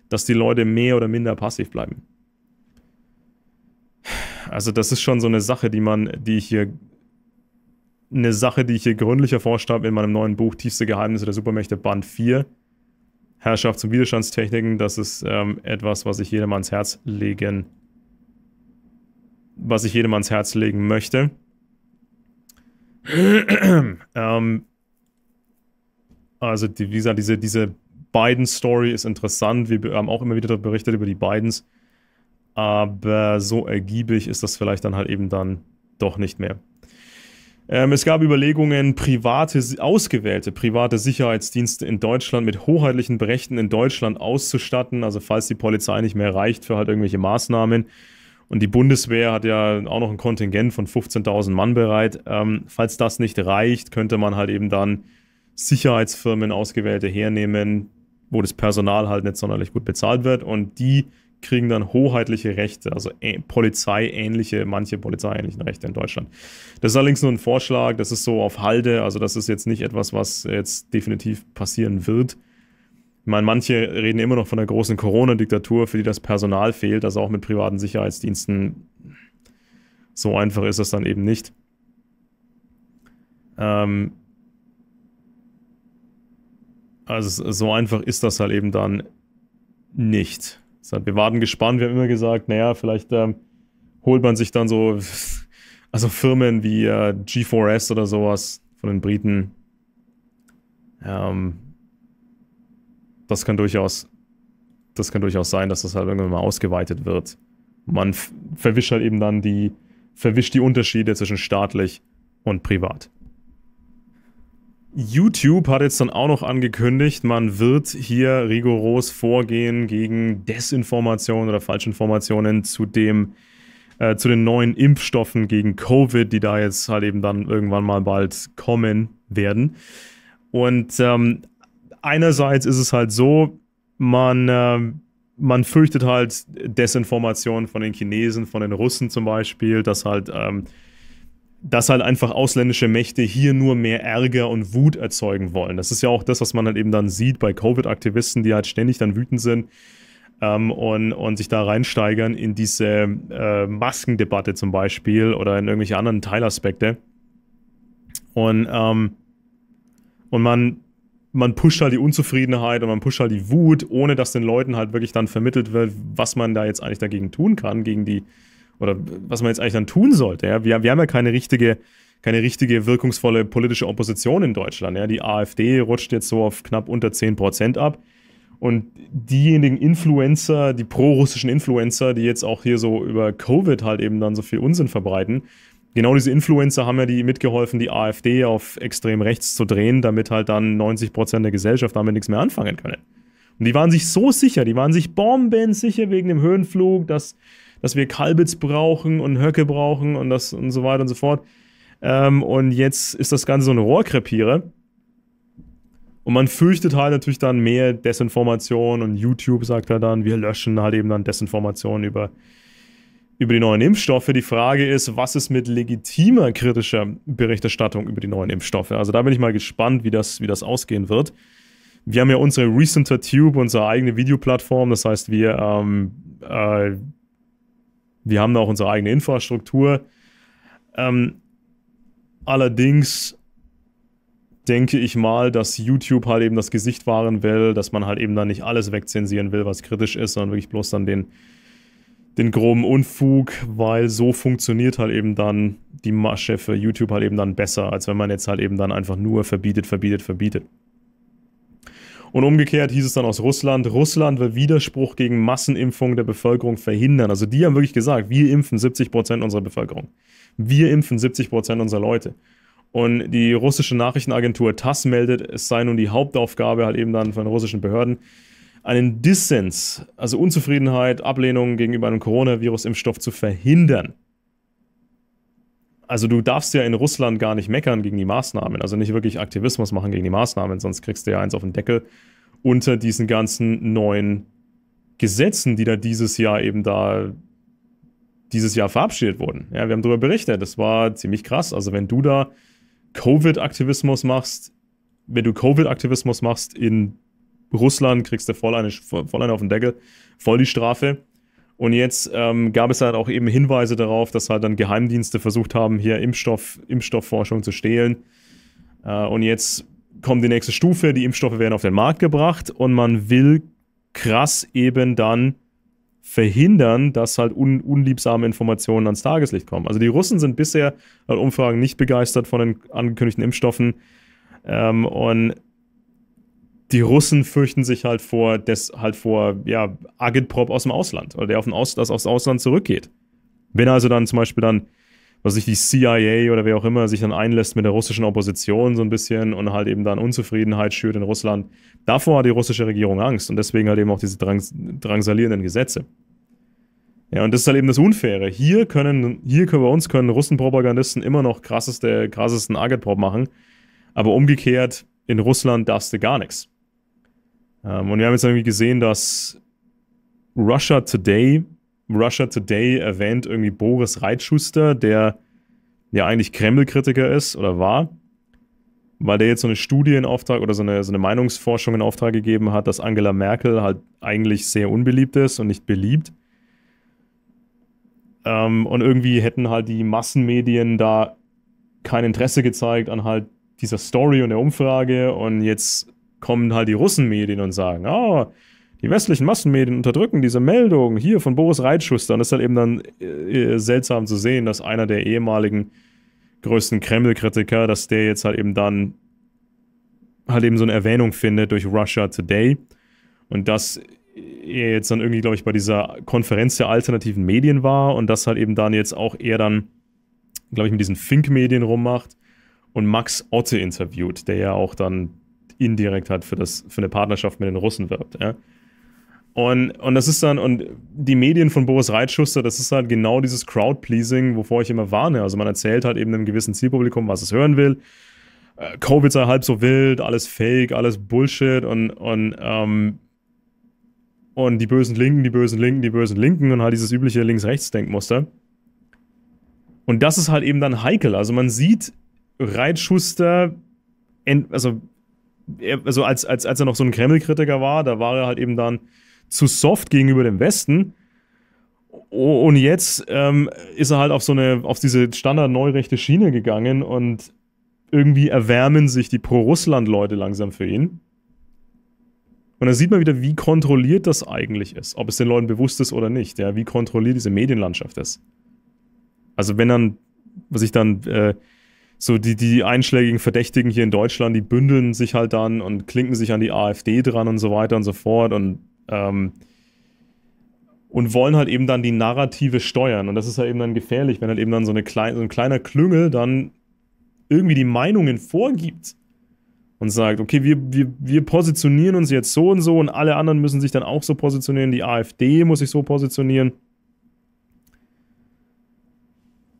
Speaker 1: dass die Leute mehr oder minder passiv bleiben. Also das ist schon so eine Sache, die man, die ich hier, eine Sache, die ich hier gründlich erforscht habe in meinem neuen Buch Tiefste Geheimnisse der Supermächte Band 4. Herrschafts- und Widerstandstechniken, das ist ähm, etwas, was ich jedem ans Herz legen, was ich jedem ans Herz legen möchte. ähm, also, die, wie gesagt, diese, diese Biden-Story ist interessant. Wir haben auch immer wieder berichtet über die Bidens. Aber so ergiebig ist das vielleicht dann halt eben dann doch nicht mehr. Ähm, es gab Überlegungen, private, ausgewählte private Sicherheitsdienste in Deutschland mit hoheitlichen Berechten in Deutschland auszustatten. Also falls die Polizei nicht mehr reicht für halt irgendwelche Maßnahmen, und die Bundeswehr hat ja auch noch ein Kontingent von 15.000 Mann bereit. Ähm, falls das nicht reicht, könnte man halt eben dann Sicherheitsfirmen ausgewählte hernehmen, wo das Personal halt nicht sonderlich gut bezahlt wird. Und die kriegen dann hoheitliche Rechte, also äh, polizeiähnliche, manche polizeiähnlichen Rechte in Deutschland. Das ist allerdings nur ein Vorschlag, das ist so auf Halde, also das ist jetzt nicht etwas, was jetzt definitiv passieren wird. Ich meine, manche reden immer noch von der großen Corona-Diktatur, für die das Personal fehlt, also auch mit privaten Sicherheitsdiensten. So einfach ist das dann eben nicht. Ähm also so einfach ist das halt eben dann nicht. Wir warten gespannt, wir haben immer gesagt, naja, vielleicht ähm, holt man sich dann so, also Firmen wie äh, G4S oder sowas von den Briten. Ähm, das kann durchaus, das kann durchaus sein, dass das halt irgendwann mal ausgeweitet wird. Man verwischt halt eben dann die, verwischt die Unterschiede zwischen staatlich und privat. YouTube hat jetzt dann auch noch angekündigt, man wird hier rigoros vorgehen gegen Desinformationen oder Falschinformationen zu dem äh, zu den neuen Impfstoffen gegen Covid, die da jetzt halt eben dann irgendwann mal bald kommen werden. Und ähm, einerseits ist es halt so, man, äh, man fürchtet halt Desinformation von den Chinesen, von den Russen zum Beispiel, dass halt, ähm, dass halt einfach ausländische Mächte hier nur mehr Ärger und Wut erzeugen wollen. Das ist ja auch das, was man halt eben dann sieht bei Covid-Aktivisten, die halt ständig dann wütend sind. Ähm, und, und sich da reinsteigern in diese äh, Maskendebatte zum Beispiel oder in irgendwelche anderen Teilaspekte. Und, ähm, und man man pusht halt die Unzufriedenheit und man pusht halt die Wut, ohne dass den Leuten halt wirklich dann vermittelt wird, was man da jetzt eigentlich dagegen tun kann, gegen die, oder was man jetzt eigentlich dann tun sollte. Ja? Wir, wir haben ja keine richtige, keine richtige wirkungsvolle politische Opposition in Deutschland. Ja? Die AfD rutscht jetzt so auf knapp unter 10% ab. Und diejenigen Influencer, die prorussischen Influencer, die jetzt auch hier so über Covid halt eben dann so viel Unsinn verbreiten, genau diese Influencer haben ja die mitgeholfen, die AfD auf extrem rechts zu drehen, damit halt dann 90 Prozent der Gesellschaft damit nichts mehr anfangen können. Und die waren sich so sicher, die waren sich bombensicher wegen dem Höhenflug, dass, dass wir Kalbitz brauchen und Höcke brauchen und das und so weiter und so fort. Ähm, und jetzt ist das Ganze so ein Rohrkrepierer. Und man fürchtet halt natürlich dann mehr Desinformation und YouTube sagt halt dann, wir löschen halt eben dann Desinformation über, über die neuen Impfstoffe. Die Frage ist, was ist mit legitimer kritischer Berichterstattung über die neuen Impfstoffe? Also da bin ich mal gespannt, wie das, wie das ausgehen wird. Wir haben ja unsere Recenter Tube, unsere eigene Videoplattform. Das heißt, wir, ähm, äh, wir haben da auch unsere eigene Infrastruktur. Ähm, allerdings denke ich mal, dass YouTube halt eben das Gesicht wahren will, dass man halt eben da nicht alles wegzensieren will, was kritisch ist, sondern wirklich bloß dann den, den groben Unfug, weil so funktioniert halt eben dann die Masche für YouTube halt eben dann besser, als wenn man jetzt halt eben dann einfach nur verbietet, verbietet, verbietet. Und umgekehrt hieß es dann aus Russland, Russland will Widerspruch gegen Massenimpfung der Bevölkerung verhindern. Also die haben wirklich gesagt, wir impfen 70 Prozent unserer Bevölkerung. Wir impfen 70 Prozent unserer Leute. Und die russische Nachrichtenagentur TASS meldet, es sei nun die Hauptaufgabe halt eben dann von russischen Behörden, einen Dissens, also Unzufriedenheit, Ablehnung gegenüber einem Coronavirus-Impfstoff zu verhindern. Also du darfst ja in Russland gar nicht meckern gegen die Maßnahmen, also nicht wirklich Aktivismus machen gegen die Maßnahmen, sonst kriegst du ja eins auf den Deckel unter diesen ganzen neuen Gesetzen, die da dieses Jahr eben da dieses Jahr verabschiedet wurden. Ja, wir haben darüber berichtet, das war ziemlich krass. Also wenn du da Covid-Aktivismus machst, wenn du Covid-Aktivismus machst in Russland kriegst du voll eine, voll eine auf den Deckel, voll die Strafe. Und jetzt ähm, gab es halt auch eben Hinweise darauf, dass halt dann Geheimdienste versucht haben, hier Impfstoff, Impfstoffforschung zu stehlen. Äh, und jetzt kommt die nächste Stufe, die Impfstoffe werden auf den Markt gebracht und man will krass eben dann verhindern, dass halt un unliebsame Informationen ans Tageslicht kommen. Also die Russen sind bisher laut Umfragen nicht begeistert von den angekündigten Impfstoffen. Ähm, und die Russen fürchten sich halt vor, des, halt vor ja, Agitprop aus dem Ausland oder der auf dem aus, das aus dem Ausland zurückgeht. Wenn also dann zum Beispiel dann, was ich die CIA oder wer auch immer sich dann einlässt mit der russischen Opposition so ein bisschen und halt eben dann Unzufriedenheit schürt in Russland, davor hat die russische Regierung Angst und deswegen halt eben auch diese Drangs drangsalierenden Gesetze. Ja, und das ist halt eben das Unfaire. Hier können, hier können bei uns können Russenpropagandisten immer noch krasseste, krassesten Agitprop machen, aber umgekehrt in Russland darfst du gar nichts. Ähm, und wir haben jetzt irgendwie gesehen, dass Russia Today, Russia Today erwähnt irgendwie Boris Reitschuster, der ja eigentlich Kreml-Kritiker ist oder war, weil der jetzt so eine Studie in Auftrag oder so eine, so eine Meinungsforschung in Auftrag gegeben hat, dass Angela Merkel halt eigentlich sehr unbeliebt ist und nicht beliebt. Ähm, und irgendwie hätten halt die Massenmedien da kein Interesse gezeigt an halt dieser Story und der Umfrage und jetzt kommen halt die Russenmedien und sagen, oh, die westlichen Massenmedien unterdrücken diese Meldung hier von Boris Reitschuster. Und das ist halt eben dann äh, äh, seltsam zu sehen, dass einer der ehemaligen größten Kreml-Kritiker, dass der jetzt halt eben dann halt eben so eine Erwähnung findet durch Russia Today. Und dass er jetzt dann irgendwie, glaube ich, bei dieser Konferenz der alternativen Medien war und das halt eben dann jetzt auch er dann, glaube ich, mit diesen Fink-Medien rummacht und Max Otte interviewt, der ja auch dann indirekt halt für, das, für eine Partnerschaft mit den Russen wirbt. Ja? Und, und das ist dann, und die Medien von Boris Reitschuster, das ist halt genau dieses Crowd-Pleasing, wovor ich immer warne. Also man erzählt halt eben einem gewissen Zielpublikum, was es hören will. Äh, Covid sei halb so wild, alles fake, alles Bullshit und, und, ähm, und die bösen Linken, die bösen Linken, die bösen Linken und halt dieses übliche Links-Rechts-Denkmuster. Und das ist halt eben dann heikel. Also man sieht Reitschuster, also er, also als, als, als er noch so ein Kreml-Kritiker war, da war er halt eben dann zu soft gegenüber dem Westen. Und jetzt ähm, ist er halt auf so eine, auf diese standardneurechte Schiene gegangen und irgendwie erwärmen sich die Pro-Russland-Leute langsam für ihn. Und dann sieht man wieder, wie kontrolliert das eigentlich ist, ob es den Leuten bewusst ist oder nicht, ja, wie kontrolliert diese Medienlandschaft ist. Also wenn dann, was ich dann äh, so die, die einschlägigen Verdächtigen hier in Deutschland, die bündeln sich halt dann und klinken sich an die AfD dran und so weiter und so fort und, ähm, und wollen halt eben dann die Narrative steuern. Und das ist halt eben dann gefährlich, wenn halt eben dann so, eine klein, so ein kleiner Klüngel dann irgendwie die Meinungen vorgibt und sagt, okay, wir, wir, wir positionieren uns jetzt so und so und alle anderen müssen sich dann auch so positionieren, die AfD muss sich so positionieren.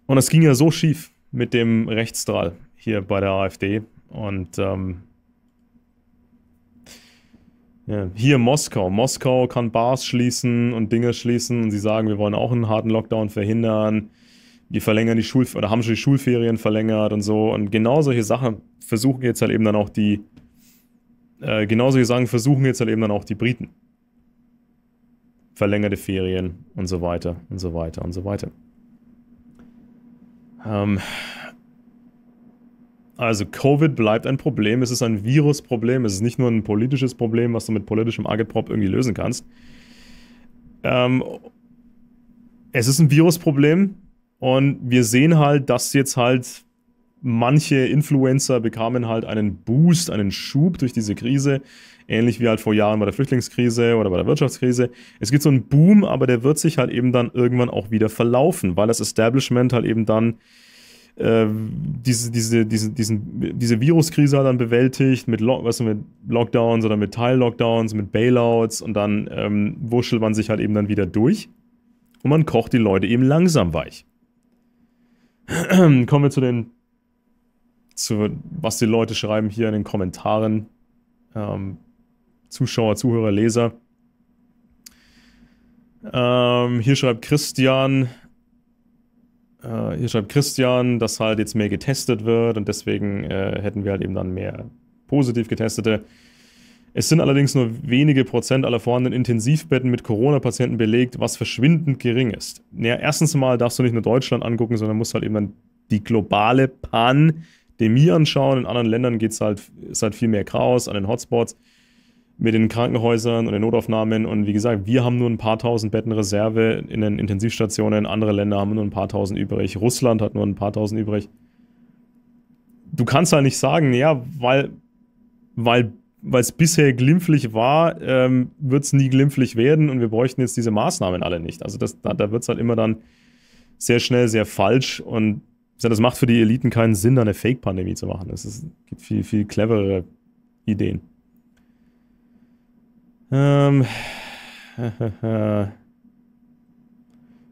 Speaker 1: Und das ging ja so schief mit dem Rechtsstrahl hier bei der AfD. Und ähm, ja, hier Moskau. Moskau kann Bars schließen und Dinge schließen und sie sagen, wir wollen auch einen harten Lockdown verhindern. Wir verlängern die Schul oder haben schon die Schulferien verlängert und so. Und genau solche Sachen versuchen jetzt halt eben dann auch die, äh, genau solche Sachen versuchen jetzt halt eben dann auch die Briten. Verlängerte Ferien und so weiter und so weiter und so weiter. Ähm, also Covid bleibt ein Problem, es ist ein Virusproblem, es ist nicht nur ein politisches Problem, was du mit politischem Agitprop irgendwie lösen kannst. Ähm, es ist ein Virusproblem und wir sehen halt, dass jetzt halt manche Influencer bekamen halt einen Boost, einen Schub durch diese Krise. Ähnlich wie halt vor Jahren bei der Flüchtlingskrise oder bei der Wirtschaftskrise. Es gibt so einen Boom, aber der wird sich halt eben dann irgendwann auch wieder verlaufen, weil das Establishment halt eben dann äh, diese, diese, diese, diesen, diese Viruskrise halt dann bewältigt mit, Lo weißt mit Lockdowns oder mit Teil-Lockdowns, mit Bailouts und dann ähm, wurschtelt man sich halt eben dann wieder durch und man kocht die Leute eben langsam weich. Kommen wir zu den zu, was die Leute schreiben hier in den Kommentaren. Ähm, Zuschauer, Zuhörer, Leser. Ähm, hier schreibt Christian, äh, hier schreibt Christian, dass halt jetzt mehr getestet wird und deswegen äh, hätten wir halt eben dann mehr positiv getestete. Es sind allerdings nur wenige Prozent aller vorhandenen Intensivbetten mit Corona-Patienten belegt, was verschwindend gering ist. Naja, erstens mal darfst du nicht nur Deutschland angucken, sondern musst halt eben dann die globale Pan- den anschauen. In anderen Ländern geht's halt, halt viel mehr Chaos an den Hotspots mit den Krankenhäusern und den Notaufnahmen. Und wie gesagt, wir haben nur ein paar tausend Betten Reserve in den Intensivstationen. Andere Länder haben nur ein paar tausend übrig. Russland hat nur ein paar tausend übrig. Du kannst halt nicht sagen, ja, weil weil weil es bisher glimpflich war, ähm, wird es nie glimpflich werden und wir bräuchten jetzt diese Maßnahmen alle nicht. Also das, da, da wird es halt immer dann sehr schnell sehr falsch und das macht für die Eliten keinen Sinn, eine Fake-Pandemie zu machen. Es gibt viel, viel cleverere Ideen. Ähm.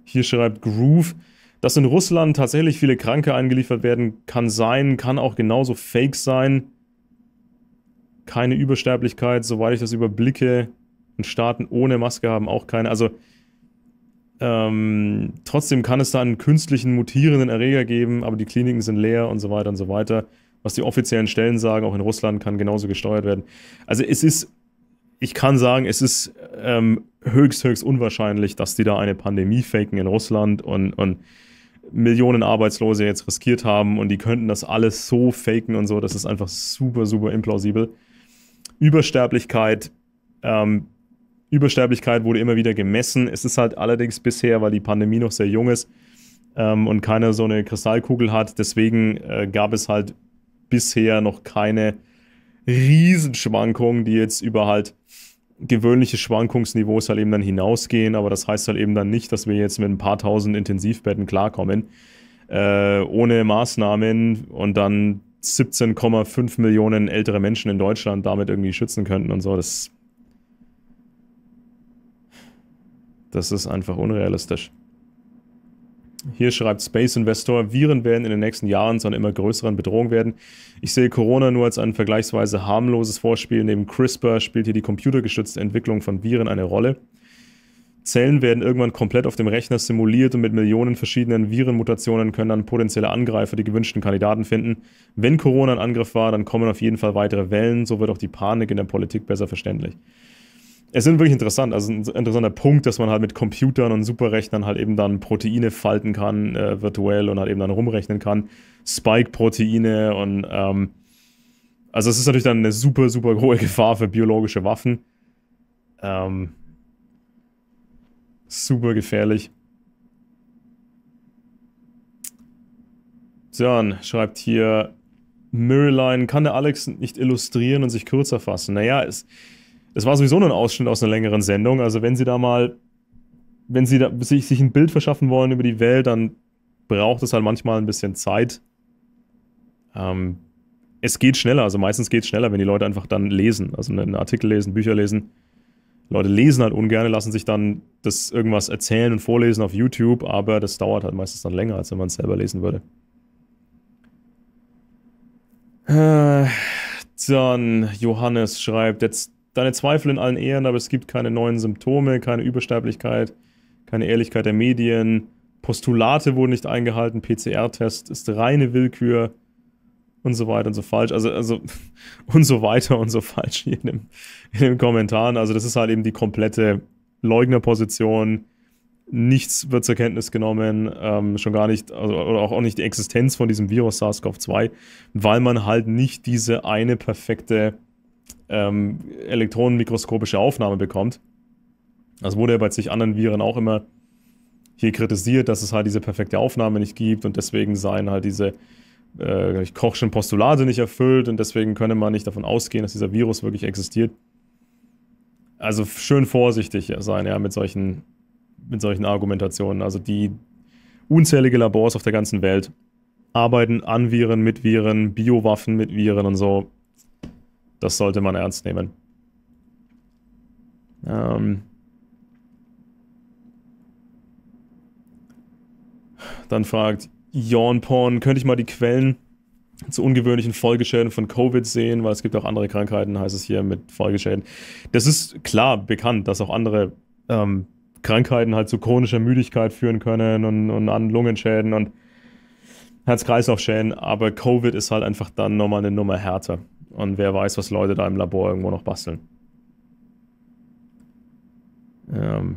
Speaker 1: Hier schreibt Groove, dass in Russland tatsächlich viele Kranke eingeliefert werden, kann sein, kann auch genauso fake sein. Keine Übersterblichkeit, soweit ich das überblicke. Und Staaten ohne Maske haben auch keine. Also ähm, trotzdem kann es da einen künstlichen mutierenden Erreger geben, aber die Kliniken sind leer und so weiter und so weiter. Was die offiziellen Stellen sagen, auch in Russland kann genauso gesteuert werden. Also es ist, ich kann sagen, es ist ähm, höchst, höchst unwahrscheinlich, dass die da eine Pandemie faken in Russland und, und Millionen Arbeitslose jetzt riskiert haben und die könnten das alles so faken und so. Das ist einfach super, super implausibel. Übersterblichkeit ähm, Übersterblichkeit wurde immer wieder gemessen. Es ist halt allerdings bisher, weil die Pandemie noch sehr jung ist ähm, und keiner so eine Kristallkugel hat, deswegen äh, gab es halt bisher noch keine Riesenschwankungen, die jetzt über halt gewöhnliche Schwankungsniveaus halt eben dann hinausgehen. Aber das heißt halt eben dann nicht, dass wir jetzt mit ein paar tausend Intensivbetten klarkommen, äh, ohne Maßnahmen und dann 17,5 Millionen ältere Menschen in Deutschland damit irgendwie schützen könnten und so. Das Das ist einfach unrealistisch. Hier schreibt Space Investor, Viren werden in den nächsten Jahren zu einer immer größeren Bedrohung werden. Ich sehe Corona nur als ein vergleichsweise harmloses Vorspiel. Neben CRISPR spielt hier die computergestützte Entwicklung von Viren eine Rolle. Zellen werden irgendwann komplett auf dem Rechner simuliert und mit Millionen verschiedenen Virenmutationen können dann potenzielle Angreifer die gewünschten Kandidaten finden. Wenn Corona ein Angriff war, dann kommen auf jeden Fall weitere Wellen, so wird auch die Panik in der Politik besser verständlich es sind wirklich interessant, also ein interessanter Punkt, dass man halt mit Computern und Superrechnern halt eben dann Proteine falten kann, äh, virtuell und halt eben dann rumrechnen kann. Spike-Proteine und ähm, also es ist natürlich dann eine super, super hohe Gefahr für biologische Waffen. Ähm, super gefährlich. Dann schreibt hier Mirline, kann der Alex nicht illustrieren und sich kürzer fassen? Naja, es, es war sowieso nur ein Ausschnitt aus einer längeren Sendung. Also wenn Sie da mal, wenn Sie da, sich, sich ein Bild verschaffen wollen über die Welt, dann braucht es halt manchmal ein bisschen Zeit. Ähm, es geht schneller, also meistens geht es schneller, wenn die Leute einfach dann lesen, also einen Artikel lesen, Bücher lesen. Leute lesen halt ungern, lassen sich dann das irgendwas erzählen und vorlesen auf YouTube, aber das dauert halt meistens dann länger, als wenn man es selber lesen würde. Äh, dann Johannes schreibt, jetzt deine Zweifel in allen Ehren, aber es gibt keine neuen Symptome, keine Übersterblichkeit, keine Ehrlichkeit der Medien, Postulate wurden nicht eingehalten, PCR-Test ist reine Willkür und so weiter und so falsch. Also, also und so weiter und so falsch hier in, dem, in den Kommentaren. Also, das ist halt eben die komplette Leugnerposition. Nichts wird zur Kenntnis genommen, ähm, schon gar nicht, also, oder auch, auch nicht die Existenz von diesem Virus SARS-CoV-2, weil man halt nicht diese eine perfekte ähm, elektronenmikroskopische Aufnahme bekommt. Das wurde ja bei sich anderen Viren auch immer hier kritisiert, dass es halt diese perfekte Aufnahme nicht gibt und deswegen seien halt diese äh, Kochschen Postulate nicht erfüllt und deswegen könne man nicht davon ausgehen, dass dieser Virus wirklich existiert. Also schön vorsichtig sein, ja, mit solchen, mit solchen Argumentationen. Also die unzählige Labors auf der ganzen Welt arbeiten an Viren, mit Viren, Biowaffen mit Viren und so. Das sollte man ernst nehmen. Ähm Dann fragt Yawnporn, könnte ich mal die Quellen zu ungewöhnlichen Folgeschäden von Covid sehen, weil es gibt auch andere Krankheiten, heißt es hier mit Folgeschäden. Das ist klar bekannt, dass auch andere ähm, Krankheiten halt zu chronischer Müdigkeit führen können und, und an Lungenschäden und Herz-Kreislauf-Schäden, aber Covid ist halt einfach dann nochmal eine Nummer härter. Und wer weiß, was Leute da im Labor irgendwo noch basteln. Ähm.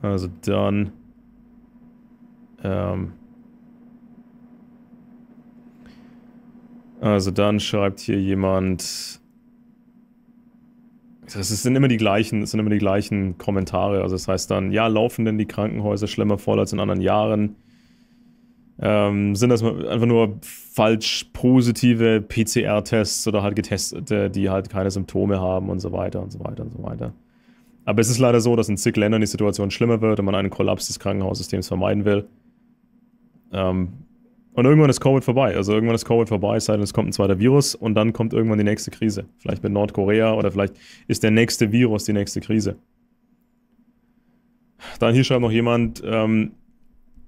Speaker 1: Also dann. Ähm. Also dann schreibt hier jemand. Das sind immer die gleichen, sind immer die gleichen Kommentare. Also das heißt dann, ja, laufen denn die Krankenhäuser schlimmer voll als in anderen Jahren? ähm, sind das einfach nur falsch positive PCR-Tests oder halt Getestete, die halt keine Symptome haben und so weiter und so weiter und so weiter. Aber es ist leider so, dass in zig Ländern die Situation schlimmer wird und man einen Kollaps des Krankenhaussystems vermeiden will. Ähm, und irgendwann ist Covid vorbei. Also irgendwann ist Covid vorbei, es sei denn, es kommt ein zweiter Virus und dann kommt irgendwann die nächste Krise. Vielleicht mit Nordkorea oder vielleicht ist der nächste Virus die nächste Krise. Dann hier schreibt noch jemand, ähm,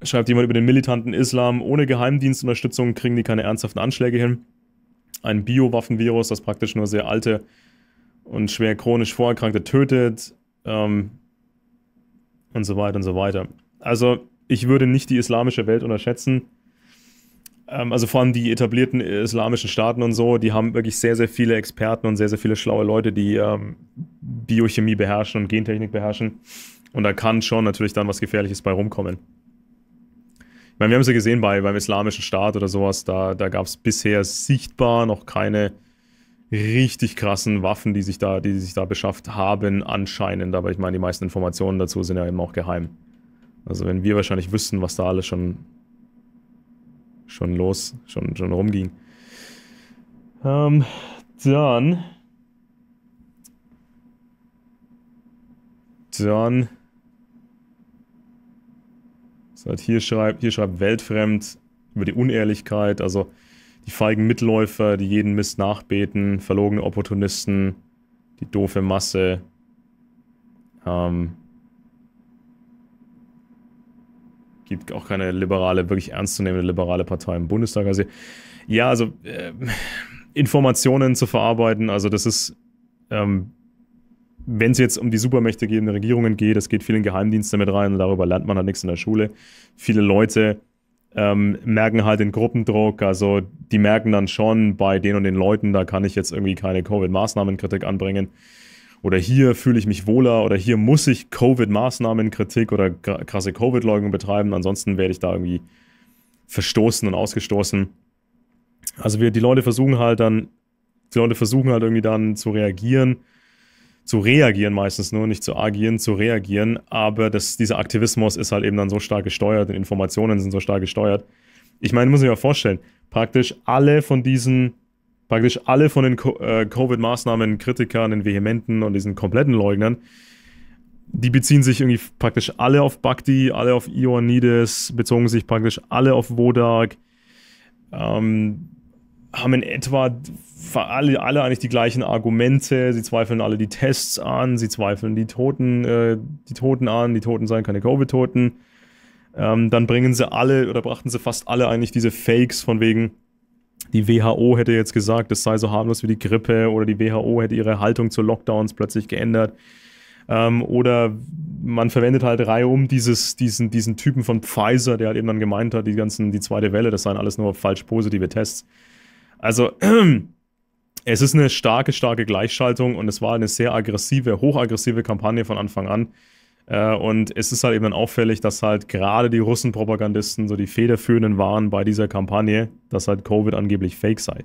Speaker 1: Schreibt jemand über den militanten Islam, ohne Geheimdienstunterstützung kriegen die keine ernsthaften Anschläge hin. Ein Biowaffenvirus, das praktisch nur sehr alte und schwer chronisch Vorerkrankte tötet ähm, und so weiter und so weiter. Also ich würde nicht die islamische Welt unterschätzen. Ähm, also vor allem die etablierten islamischen Staaten und so, die haben wirklich sehr, sehr viele Experten und sehr, sehr viele schlaue Leute, die ähm, Biochemie beherrschen und Gentechnik beherrschen. Und da kann schon natürlich dann was Gefährliches bei rumkommen. Ich meine, wir haben es ja gesehen bei, beim Islamischen Staat oder sowas, da, da gab es bisher sichtbar noch keine richtig krassen Waffen, die sich da, die sich da beschafft haben, anscheinend. Aber ich meine, die meisten Informationen dazu sind ja eben auch geheim. Also wenn wir wahrscheinlich wüssten, was da alles schon, schon los, schon, schon rumging. Ähm, dann. Dann halt hier, schreibt, hier schreibt weltfremd über die Unehrlichkeit, also die feigen Mitläufer, die jeden Mist nachbeten, verlogene Opportunisten, die doofe Masse. Ähm, gibt auch keine liberale, wirklich ernstzunehmende liberale Partei im Bundestag. Also, ja, also äh, Informationen zu verarbeiten, also das ist ähm, wenn es jetzt um die Supermächte gehende Regierungen geht, es geht vielen Geheimdienste mit rein und darüber lernt man halt nichts in der Schule. Viele Leute ähm, merken halt den Gruppendruck, also die merken dann schon bei den und den Leuten, da kann ich jetzt irgendwie keine Covid-Maßnahmenkritik anbringen. Oder hier fühle ich mich wohler oder hier muss ich Covid-Maßnahmenkritik oder krasse Covid-Leugnung betreiben, ansonsten werde ich da irgendwie verstoßen und ausgestoßen. Also wir, die Leute versuchen halt dann, die Leute versuchen halt irgendwie dann zu reagieren zu reagieren meistens nur, nicht zu agieren, zu reagieren. Aber das, dieser Aktivismus ist halt eben dann so stark gesteuert die Informationen sind so stark gesteuert. Ich meine, muss ich mir vorstellen, praktisch alle von diesen, praktisch alle von den äh, Covid-Maßnahmen, Kritikern, den Vehementen und diesen kompletten Leugnern, die beziehen sich irgendwie praktisch alle auf Bhakti, alle auf Ioannidis, bezogen sich praktisch alle auf Wodak. Ähm, haben in etwa alle, alle eigentlich die gleichen Argumente. Sie zweifeln alle die Tests an, sie zweifeln die Toten, äh, die Toten an, die Toten seien keine Covid-Toten. Ähm, dann bringen sie alle oder brachten sie fast alle eigentlich diese Fakes von wegen, die WHO hätte jetzt gesagt, das sei so harmlos wie die Grippe oder die WHO hätte ihre Haltung zu Lockdowns plötzlich geändert. Ähm, oder man verwendet halt reihum dieses, diesen, diesen Typen von Pfizer, der halt eben dann gemeint hat, die ganzen, die zweite Welle, das seien alles nur falsch positive Tests. Also es ist eine starke, starke Gleichschaltung und es war eine sehr aggressive, hochaggressive Kampagne von Anfang an. Äh, und es ist halt eben dann auffällig, dass halt gerade die Russen-Propagandisten so die Federführenden waren bei dieser Kampagne, dass halt Covid angeblich fake sei.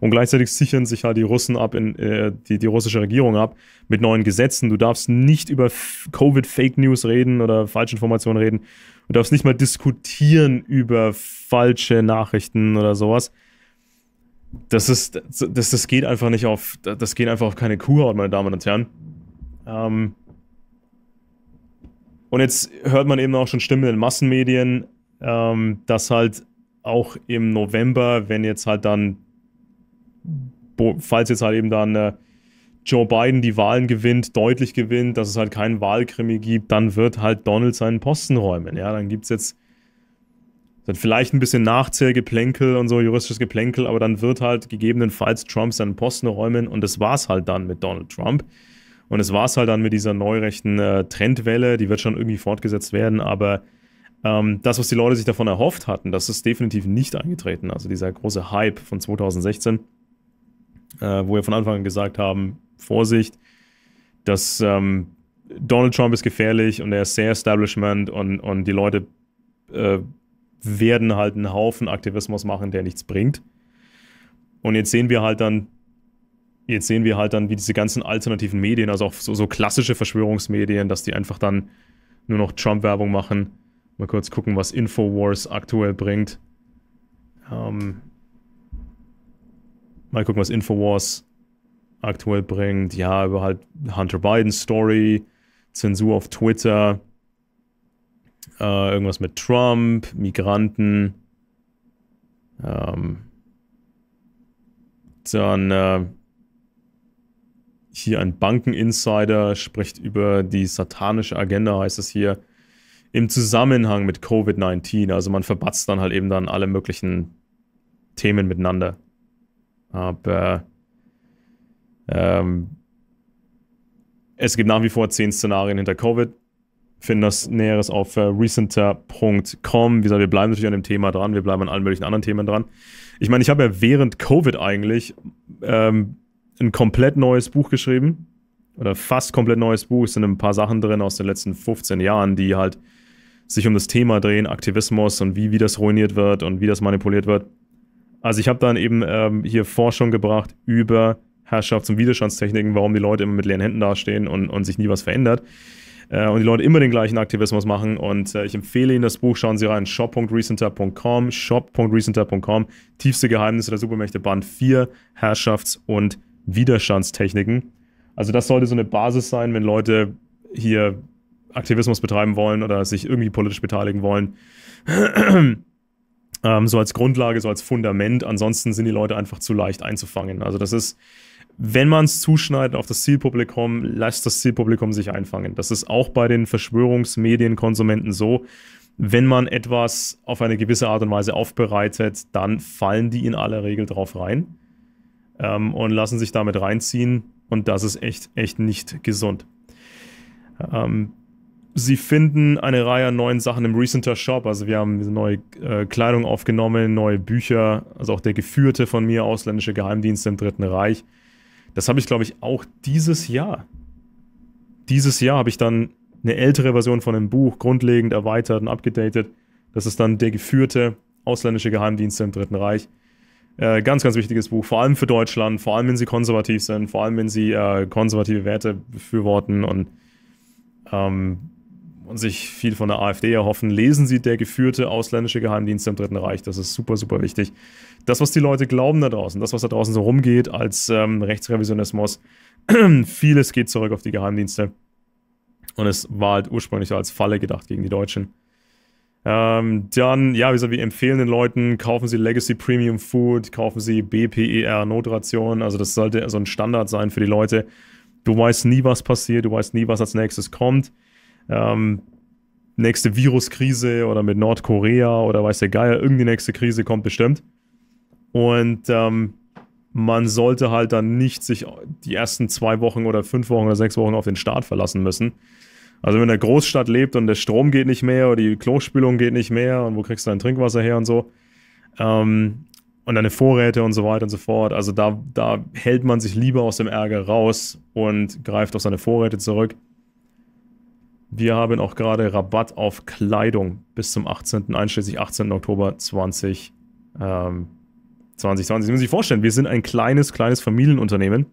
Speaker 1: Und gleichzeitig sichern sich halt die Russen ab, in, äh, die, die russische Regierung ab mit neuen Gesetzen. Du darfst nicht über Covid-Fake News reden oder Falschinformationen reden. Du darfst nicht mal diskutieren über falsche Nachrichten oder sowas das ist, das, das geht einfach nicht auf, das geht einfach auf keine Kuhhaut, meine Damen und Herren. Ähm und jetzt hört man eben auch schon Stimmen in den Massenmedien, ähm, dass halt auch im November, wenn jetzt halt dann, falls jetzt halt eben dann äh, Joe Biden die Wahlen gewinnt, deutlich gewinnt, dass es halt keinen Wahlkrimi gibt, dann wird halt Donald seinen Posten räumen. Ja, dann gibt es jetzt dann vielleicht ein bisschen Nachzählgeplänkel und so, juristisches Geplänkel, aber dann wird halt gegebenenfalls Trump seinen Posten räumen und das war es halt dann mit Donald Trump. Und es war es halt dann mit dieser neurechten äh, Trendwelle, die wird schon irgendwie fortgesetzt werden, aber ähm, das, was die Leute sich davon erhofft hatten, das ist definitiv nicht eingetreten. Also dieser große Hype von 2016, äh, wo wir von Anfang an gesagt haben, Vorsicht, dass ähm, Donald Trump ist gefährlich und er ist sehr Establishment und, und die Leute äh, werden halt einen Haufen Aktivismus machen, der nichts bringt. Und jetzt sehen wir halt dann, jetzt sehen wir halt dann, wie diese ganzen alternativen Medien, also auch so, so klassische Verschwörungsmedien, dass die einfach dann nur noch Trump-Werbung machen. Mal kurz gucken, was Infowars aktuell bringt. Ähm, mal gucken, was Infowars aktuell bringt. Ja, über halt Hunter Biden Story, Zensur auf Twitter, äh, irgendwas mit Trump, Migranten. Ähm, dann äh, hier ein Bankeninsider spricht über die satanische Agenda, heißt es hier, im Zusammenhang mit Covid-19. Also man verbatzt dann halt eben dann alle möglichen Themen miteinander. Aber ähm, es gibt nach wie vor zehn Szenarien hinter Covid finden das Näheres auf äh, recenter.com. Wie gesagt, wir bleiben natürlich an dem Thema dran, wir bleiben an allen möglichen anderen Themen dran. Ich meine, ich habe ja während Covid eigentlich ähm, ein komplett neues Buch geschrieben. Oder fast komplett neues Buch. Es sind ein paar Sachen drin aus den letzten 15 Jahren, die halt sich um das Thema drehen, Aktivismus und wie, wie das ruiniert wird und wie das manipuliert wird. Also ich habe dann eben ähm, hier Forschung gebracht über Herrschafts- und Widerstandstechniken, warum die Leute immer mit leeren Händen dastehen und, und sich nie was verändert äh, und die Leute immer den gleichen Aktivismus machen. Und äh, ich empfehle Ihnen das Buch, schauen Sie rein, shop.recenter.com, shop.recenter.com, tiefste Geheimnisse der Supermächte, Band 4, Herrschafts- und Widerstandstechniken. Also das sollte so eine Basis sein, wenn Leute hier Aktivismus betreiben wollen oder sich irgendwie politisch beteiligen wollen. ähm, so als Grundlage, so als Fundament. Ansonsten sind die Leute einfach zu leicht einzufangen. Also das ist wenn man es zuschneidet auf das Zielpublikum, lässt das Zielpublikum sich einfangen. Das ist auch bei den Verschwörungsmedienkonsumenten so. Wenn man etwas auf eine gewisse Art und Weise aufbereitet, dann fallen die in aller Regel drauf rein ähm, und lassen sich damit reinziehen. Und das ist echt, echt nicht gesund. Ähm, sie finden eine Reihe an neuen Sachen im Recenter Shop. Also wir haben neue äh, Kleidung aufgenommen, neue Bücher, also auch der Geführte von mir, ausländische Geheimdienste im Dritten Reich. Das habe ich, glaube ich, auch dieses Jahr. Dieses Jahr habe ich dann eine ältere Version von einem Buch grundlegend erweitert und abgedatet. Das ist dann der geführte ausländische Geheimdienste im Dritten Reich. Äh, ganz, ganz wichtiges Buch, vor allem für Deutschland, vor allem wenn sie konservativ sind, vor allem wenn sie äh, konservative Werte befürworten und ähm, und sich viel von der AfD erhoffen, lesen Sie der geführte ausländische Geheimdienst im Dritten Reich. Das ist super, super wichtig. Das, was die Leute glauben da draußen, das, was da draußen so rumgeht als ähm, Rechtsrevisionismus, vieles geht zurück auf die Geheimdienste. Und es war halt ursprünglich als Falle gedacht gegen die Deutschen. Ähm, dann, ja, wie gesagt, wir empfehlen den Leuten, kaufen sie Legacy Premium Food, kaufen sie BPER Notration. Also das sollte so ein Standard sein für die Leute. Du weißt nie, was passiert, du weißt nie, was als nächstes kommt ähm, nächste Viruskrise oder mit Nordkorea oder weiß der Geier, irgendeine nächste Krise kommt bestimmt. Und ähm, man sollte halt dann nicht sich die ersten zwei Wochen oder fünf Wochen oder sechs Wochen auf den Staat verlassen müssen. Also wenn der Großstadt lebt und der Strom geht nicht mehr oder die Klospülung geht nicht mehr und wo kriegst du dein Trinkwasser her und so ähm, und deine Vorräte und so weiter und so fort. Also da, da hält man sich lieber aus dem Ärger raus und greift auf seine Vorräte zurück wir haben auch gerade Rabatt auf Kleidung bis zum 18., einschließlich 18. Oktober 20, ähm, 2020. Sie müssen sich vorstellen, wir sind ein kleines, kleines Familienunternehmen,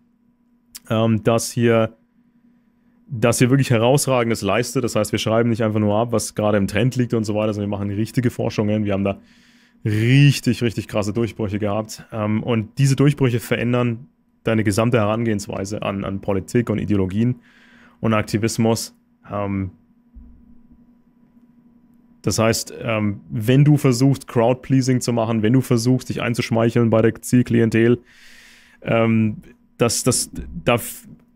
Speaker 1: ähm, das hier das hier wirklich herausragendes leistet. Das heißt, wir schreiben nicht einfach nur ab, was gerade im Trend liegt und so weiter, sondern wir machen richtige Forschungen. Wir haben da richtig, richtig krasse Durchbrüche gehabt. Ähm, und diese Durchbrüche verändern deine gesamte Herangehensweise an, an Politik und Ideologien und Aktivismus ähm, das heißt, ähm, wenn du versuchst, Crowdpleasing zu machen, wenn du versuchst, dich einzuschmeicheln bei der Zielklientel, ähm, das, das, da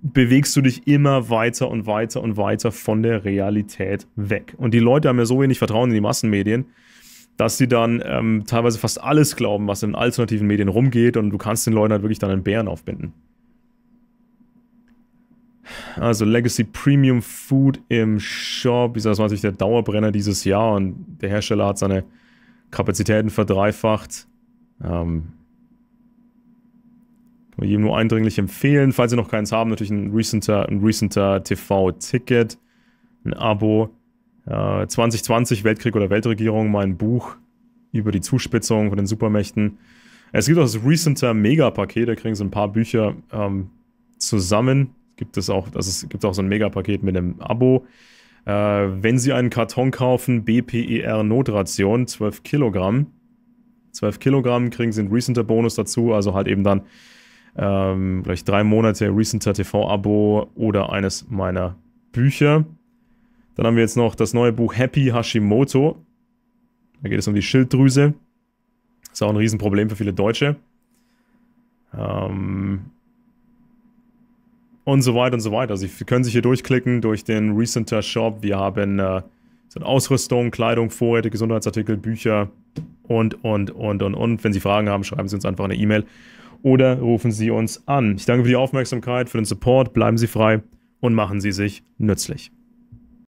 Speaker 1: bewegst du dich immer weiter und weiter und weiter von der Realität weg. Und die Leute haben ja so wenig Vertrauen in die Massenmedien, dass sie dann ähm, teilweise fast alles glauben, was in alternativen Medien rumgeht und du kannst den Leuten halt wirklich dann einen Bären aufbinden. Also Legacy Premium Food im Shop Wie gesagt, das war natürlich der Dauerbrenner dieses Jahr und der Hersteller hat seine Kapazitäten verdreifacht. Ähm, kann man jedem nur eindringlich empfehlen. Falls ihr noch keins haben, natürlich ein recenter, ein recenter TV-Ticket, ein Abo. Äh, 2020 Weltkrieg oder Weltregierung, mein Buch über die Zuspitzung von den Supermächten. Es gibt auch das recenter Mega-Paket, da kriegen sie ein paar Bücher ähm, zusammen gibt es auch, also es gibt auch so ein Megapaket mit einem Abo. Äh, wenn Sie einen Karton kaufen, BPER Notration, 12 Kilogramm. 12 Kilogramm kriegen Sie einen Recenter Bonus dazu, also halt eben dann ähm, gleich drei Monate Recenter TV-Abo oder eines meiner Bücher. Dann haben wir jetzt noch das neue Buch Happy Hashimoto. Da geht es um die Schilddrüse. Ist auch ein Riesenproblem für viele Deutsche. Ähm, und so weiter und so weiter. Also, sie können sich hier durchklicken durch den Recenter Shop. Wir haben äh, so Ausrüstung, Kleidung, Vorräte, Gesundheitsartikel, Bücher und, und, und, und, und. Wenn Sie Fragen haben, schreiben Sie uns einfach eine E-Mail oder rufen Sie uns an. Ich danke für die Aufmerksamkeit, für den Support. Bleiben Sie frei und machen Sie sich nützlich.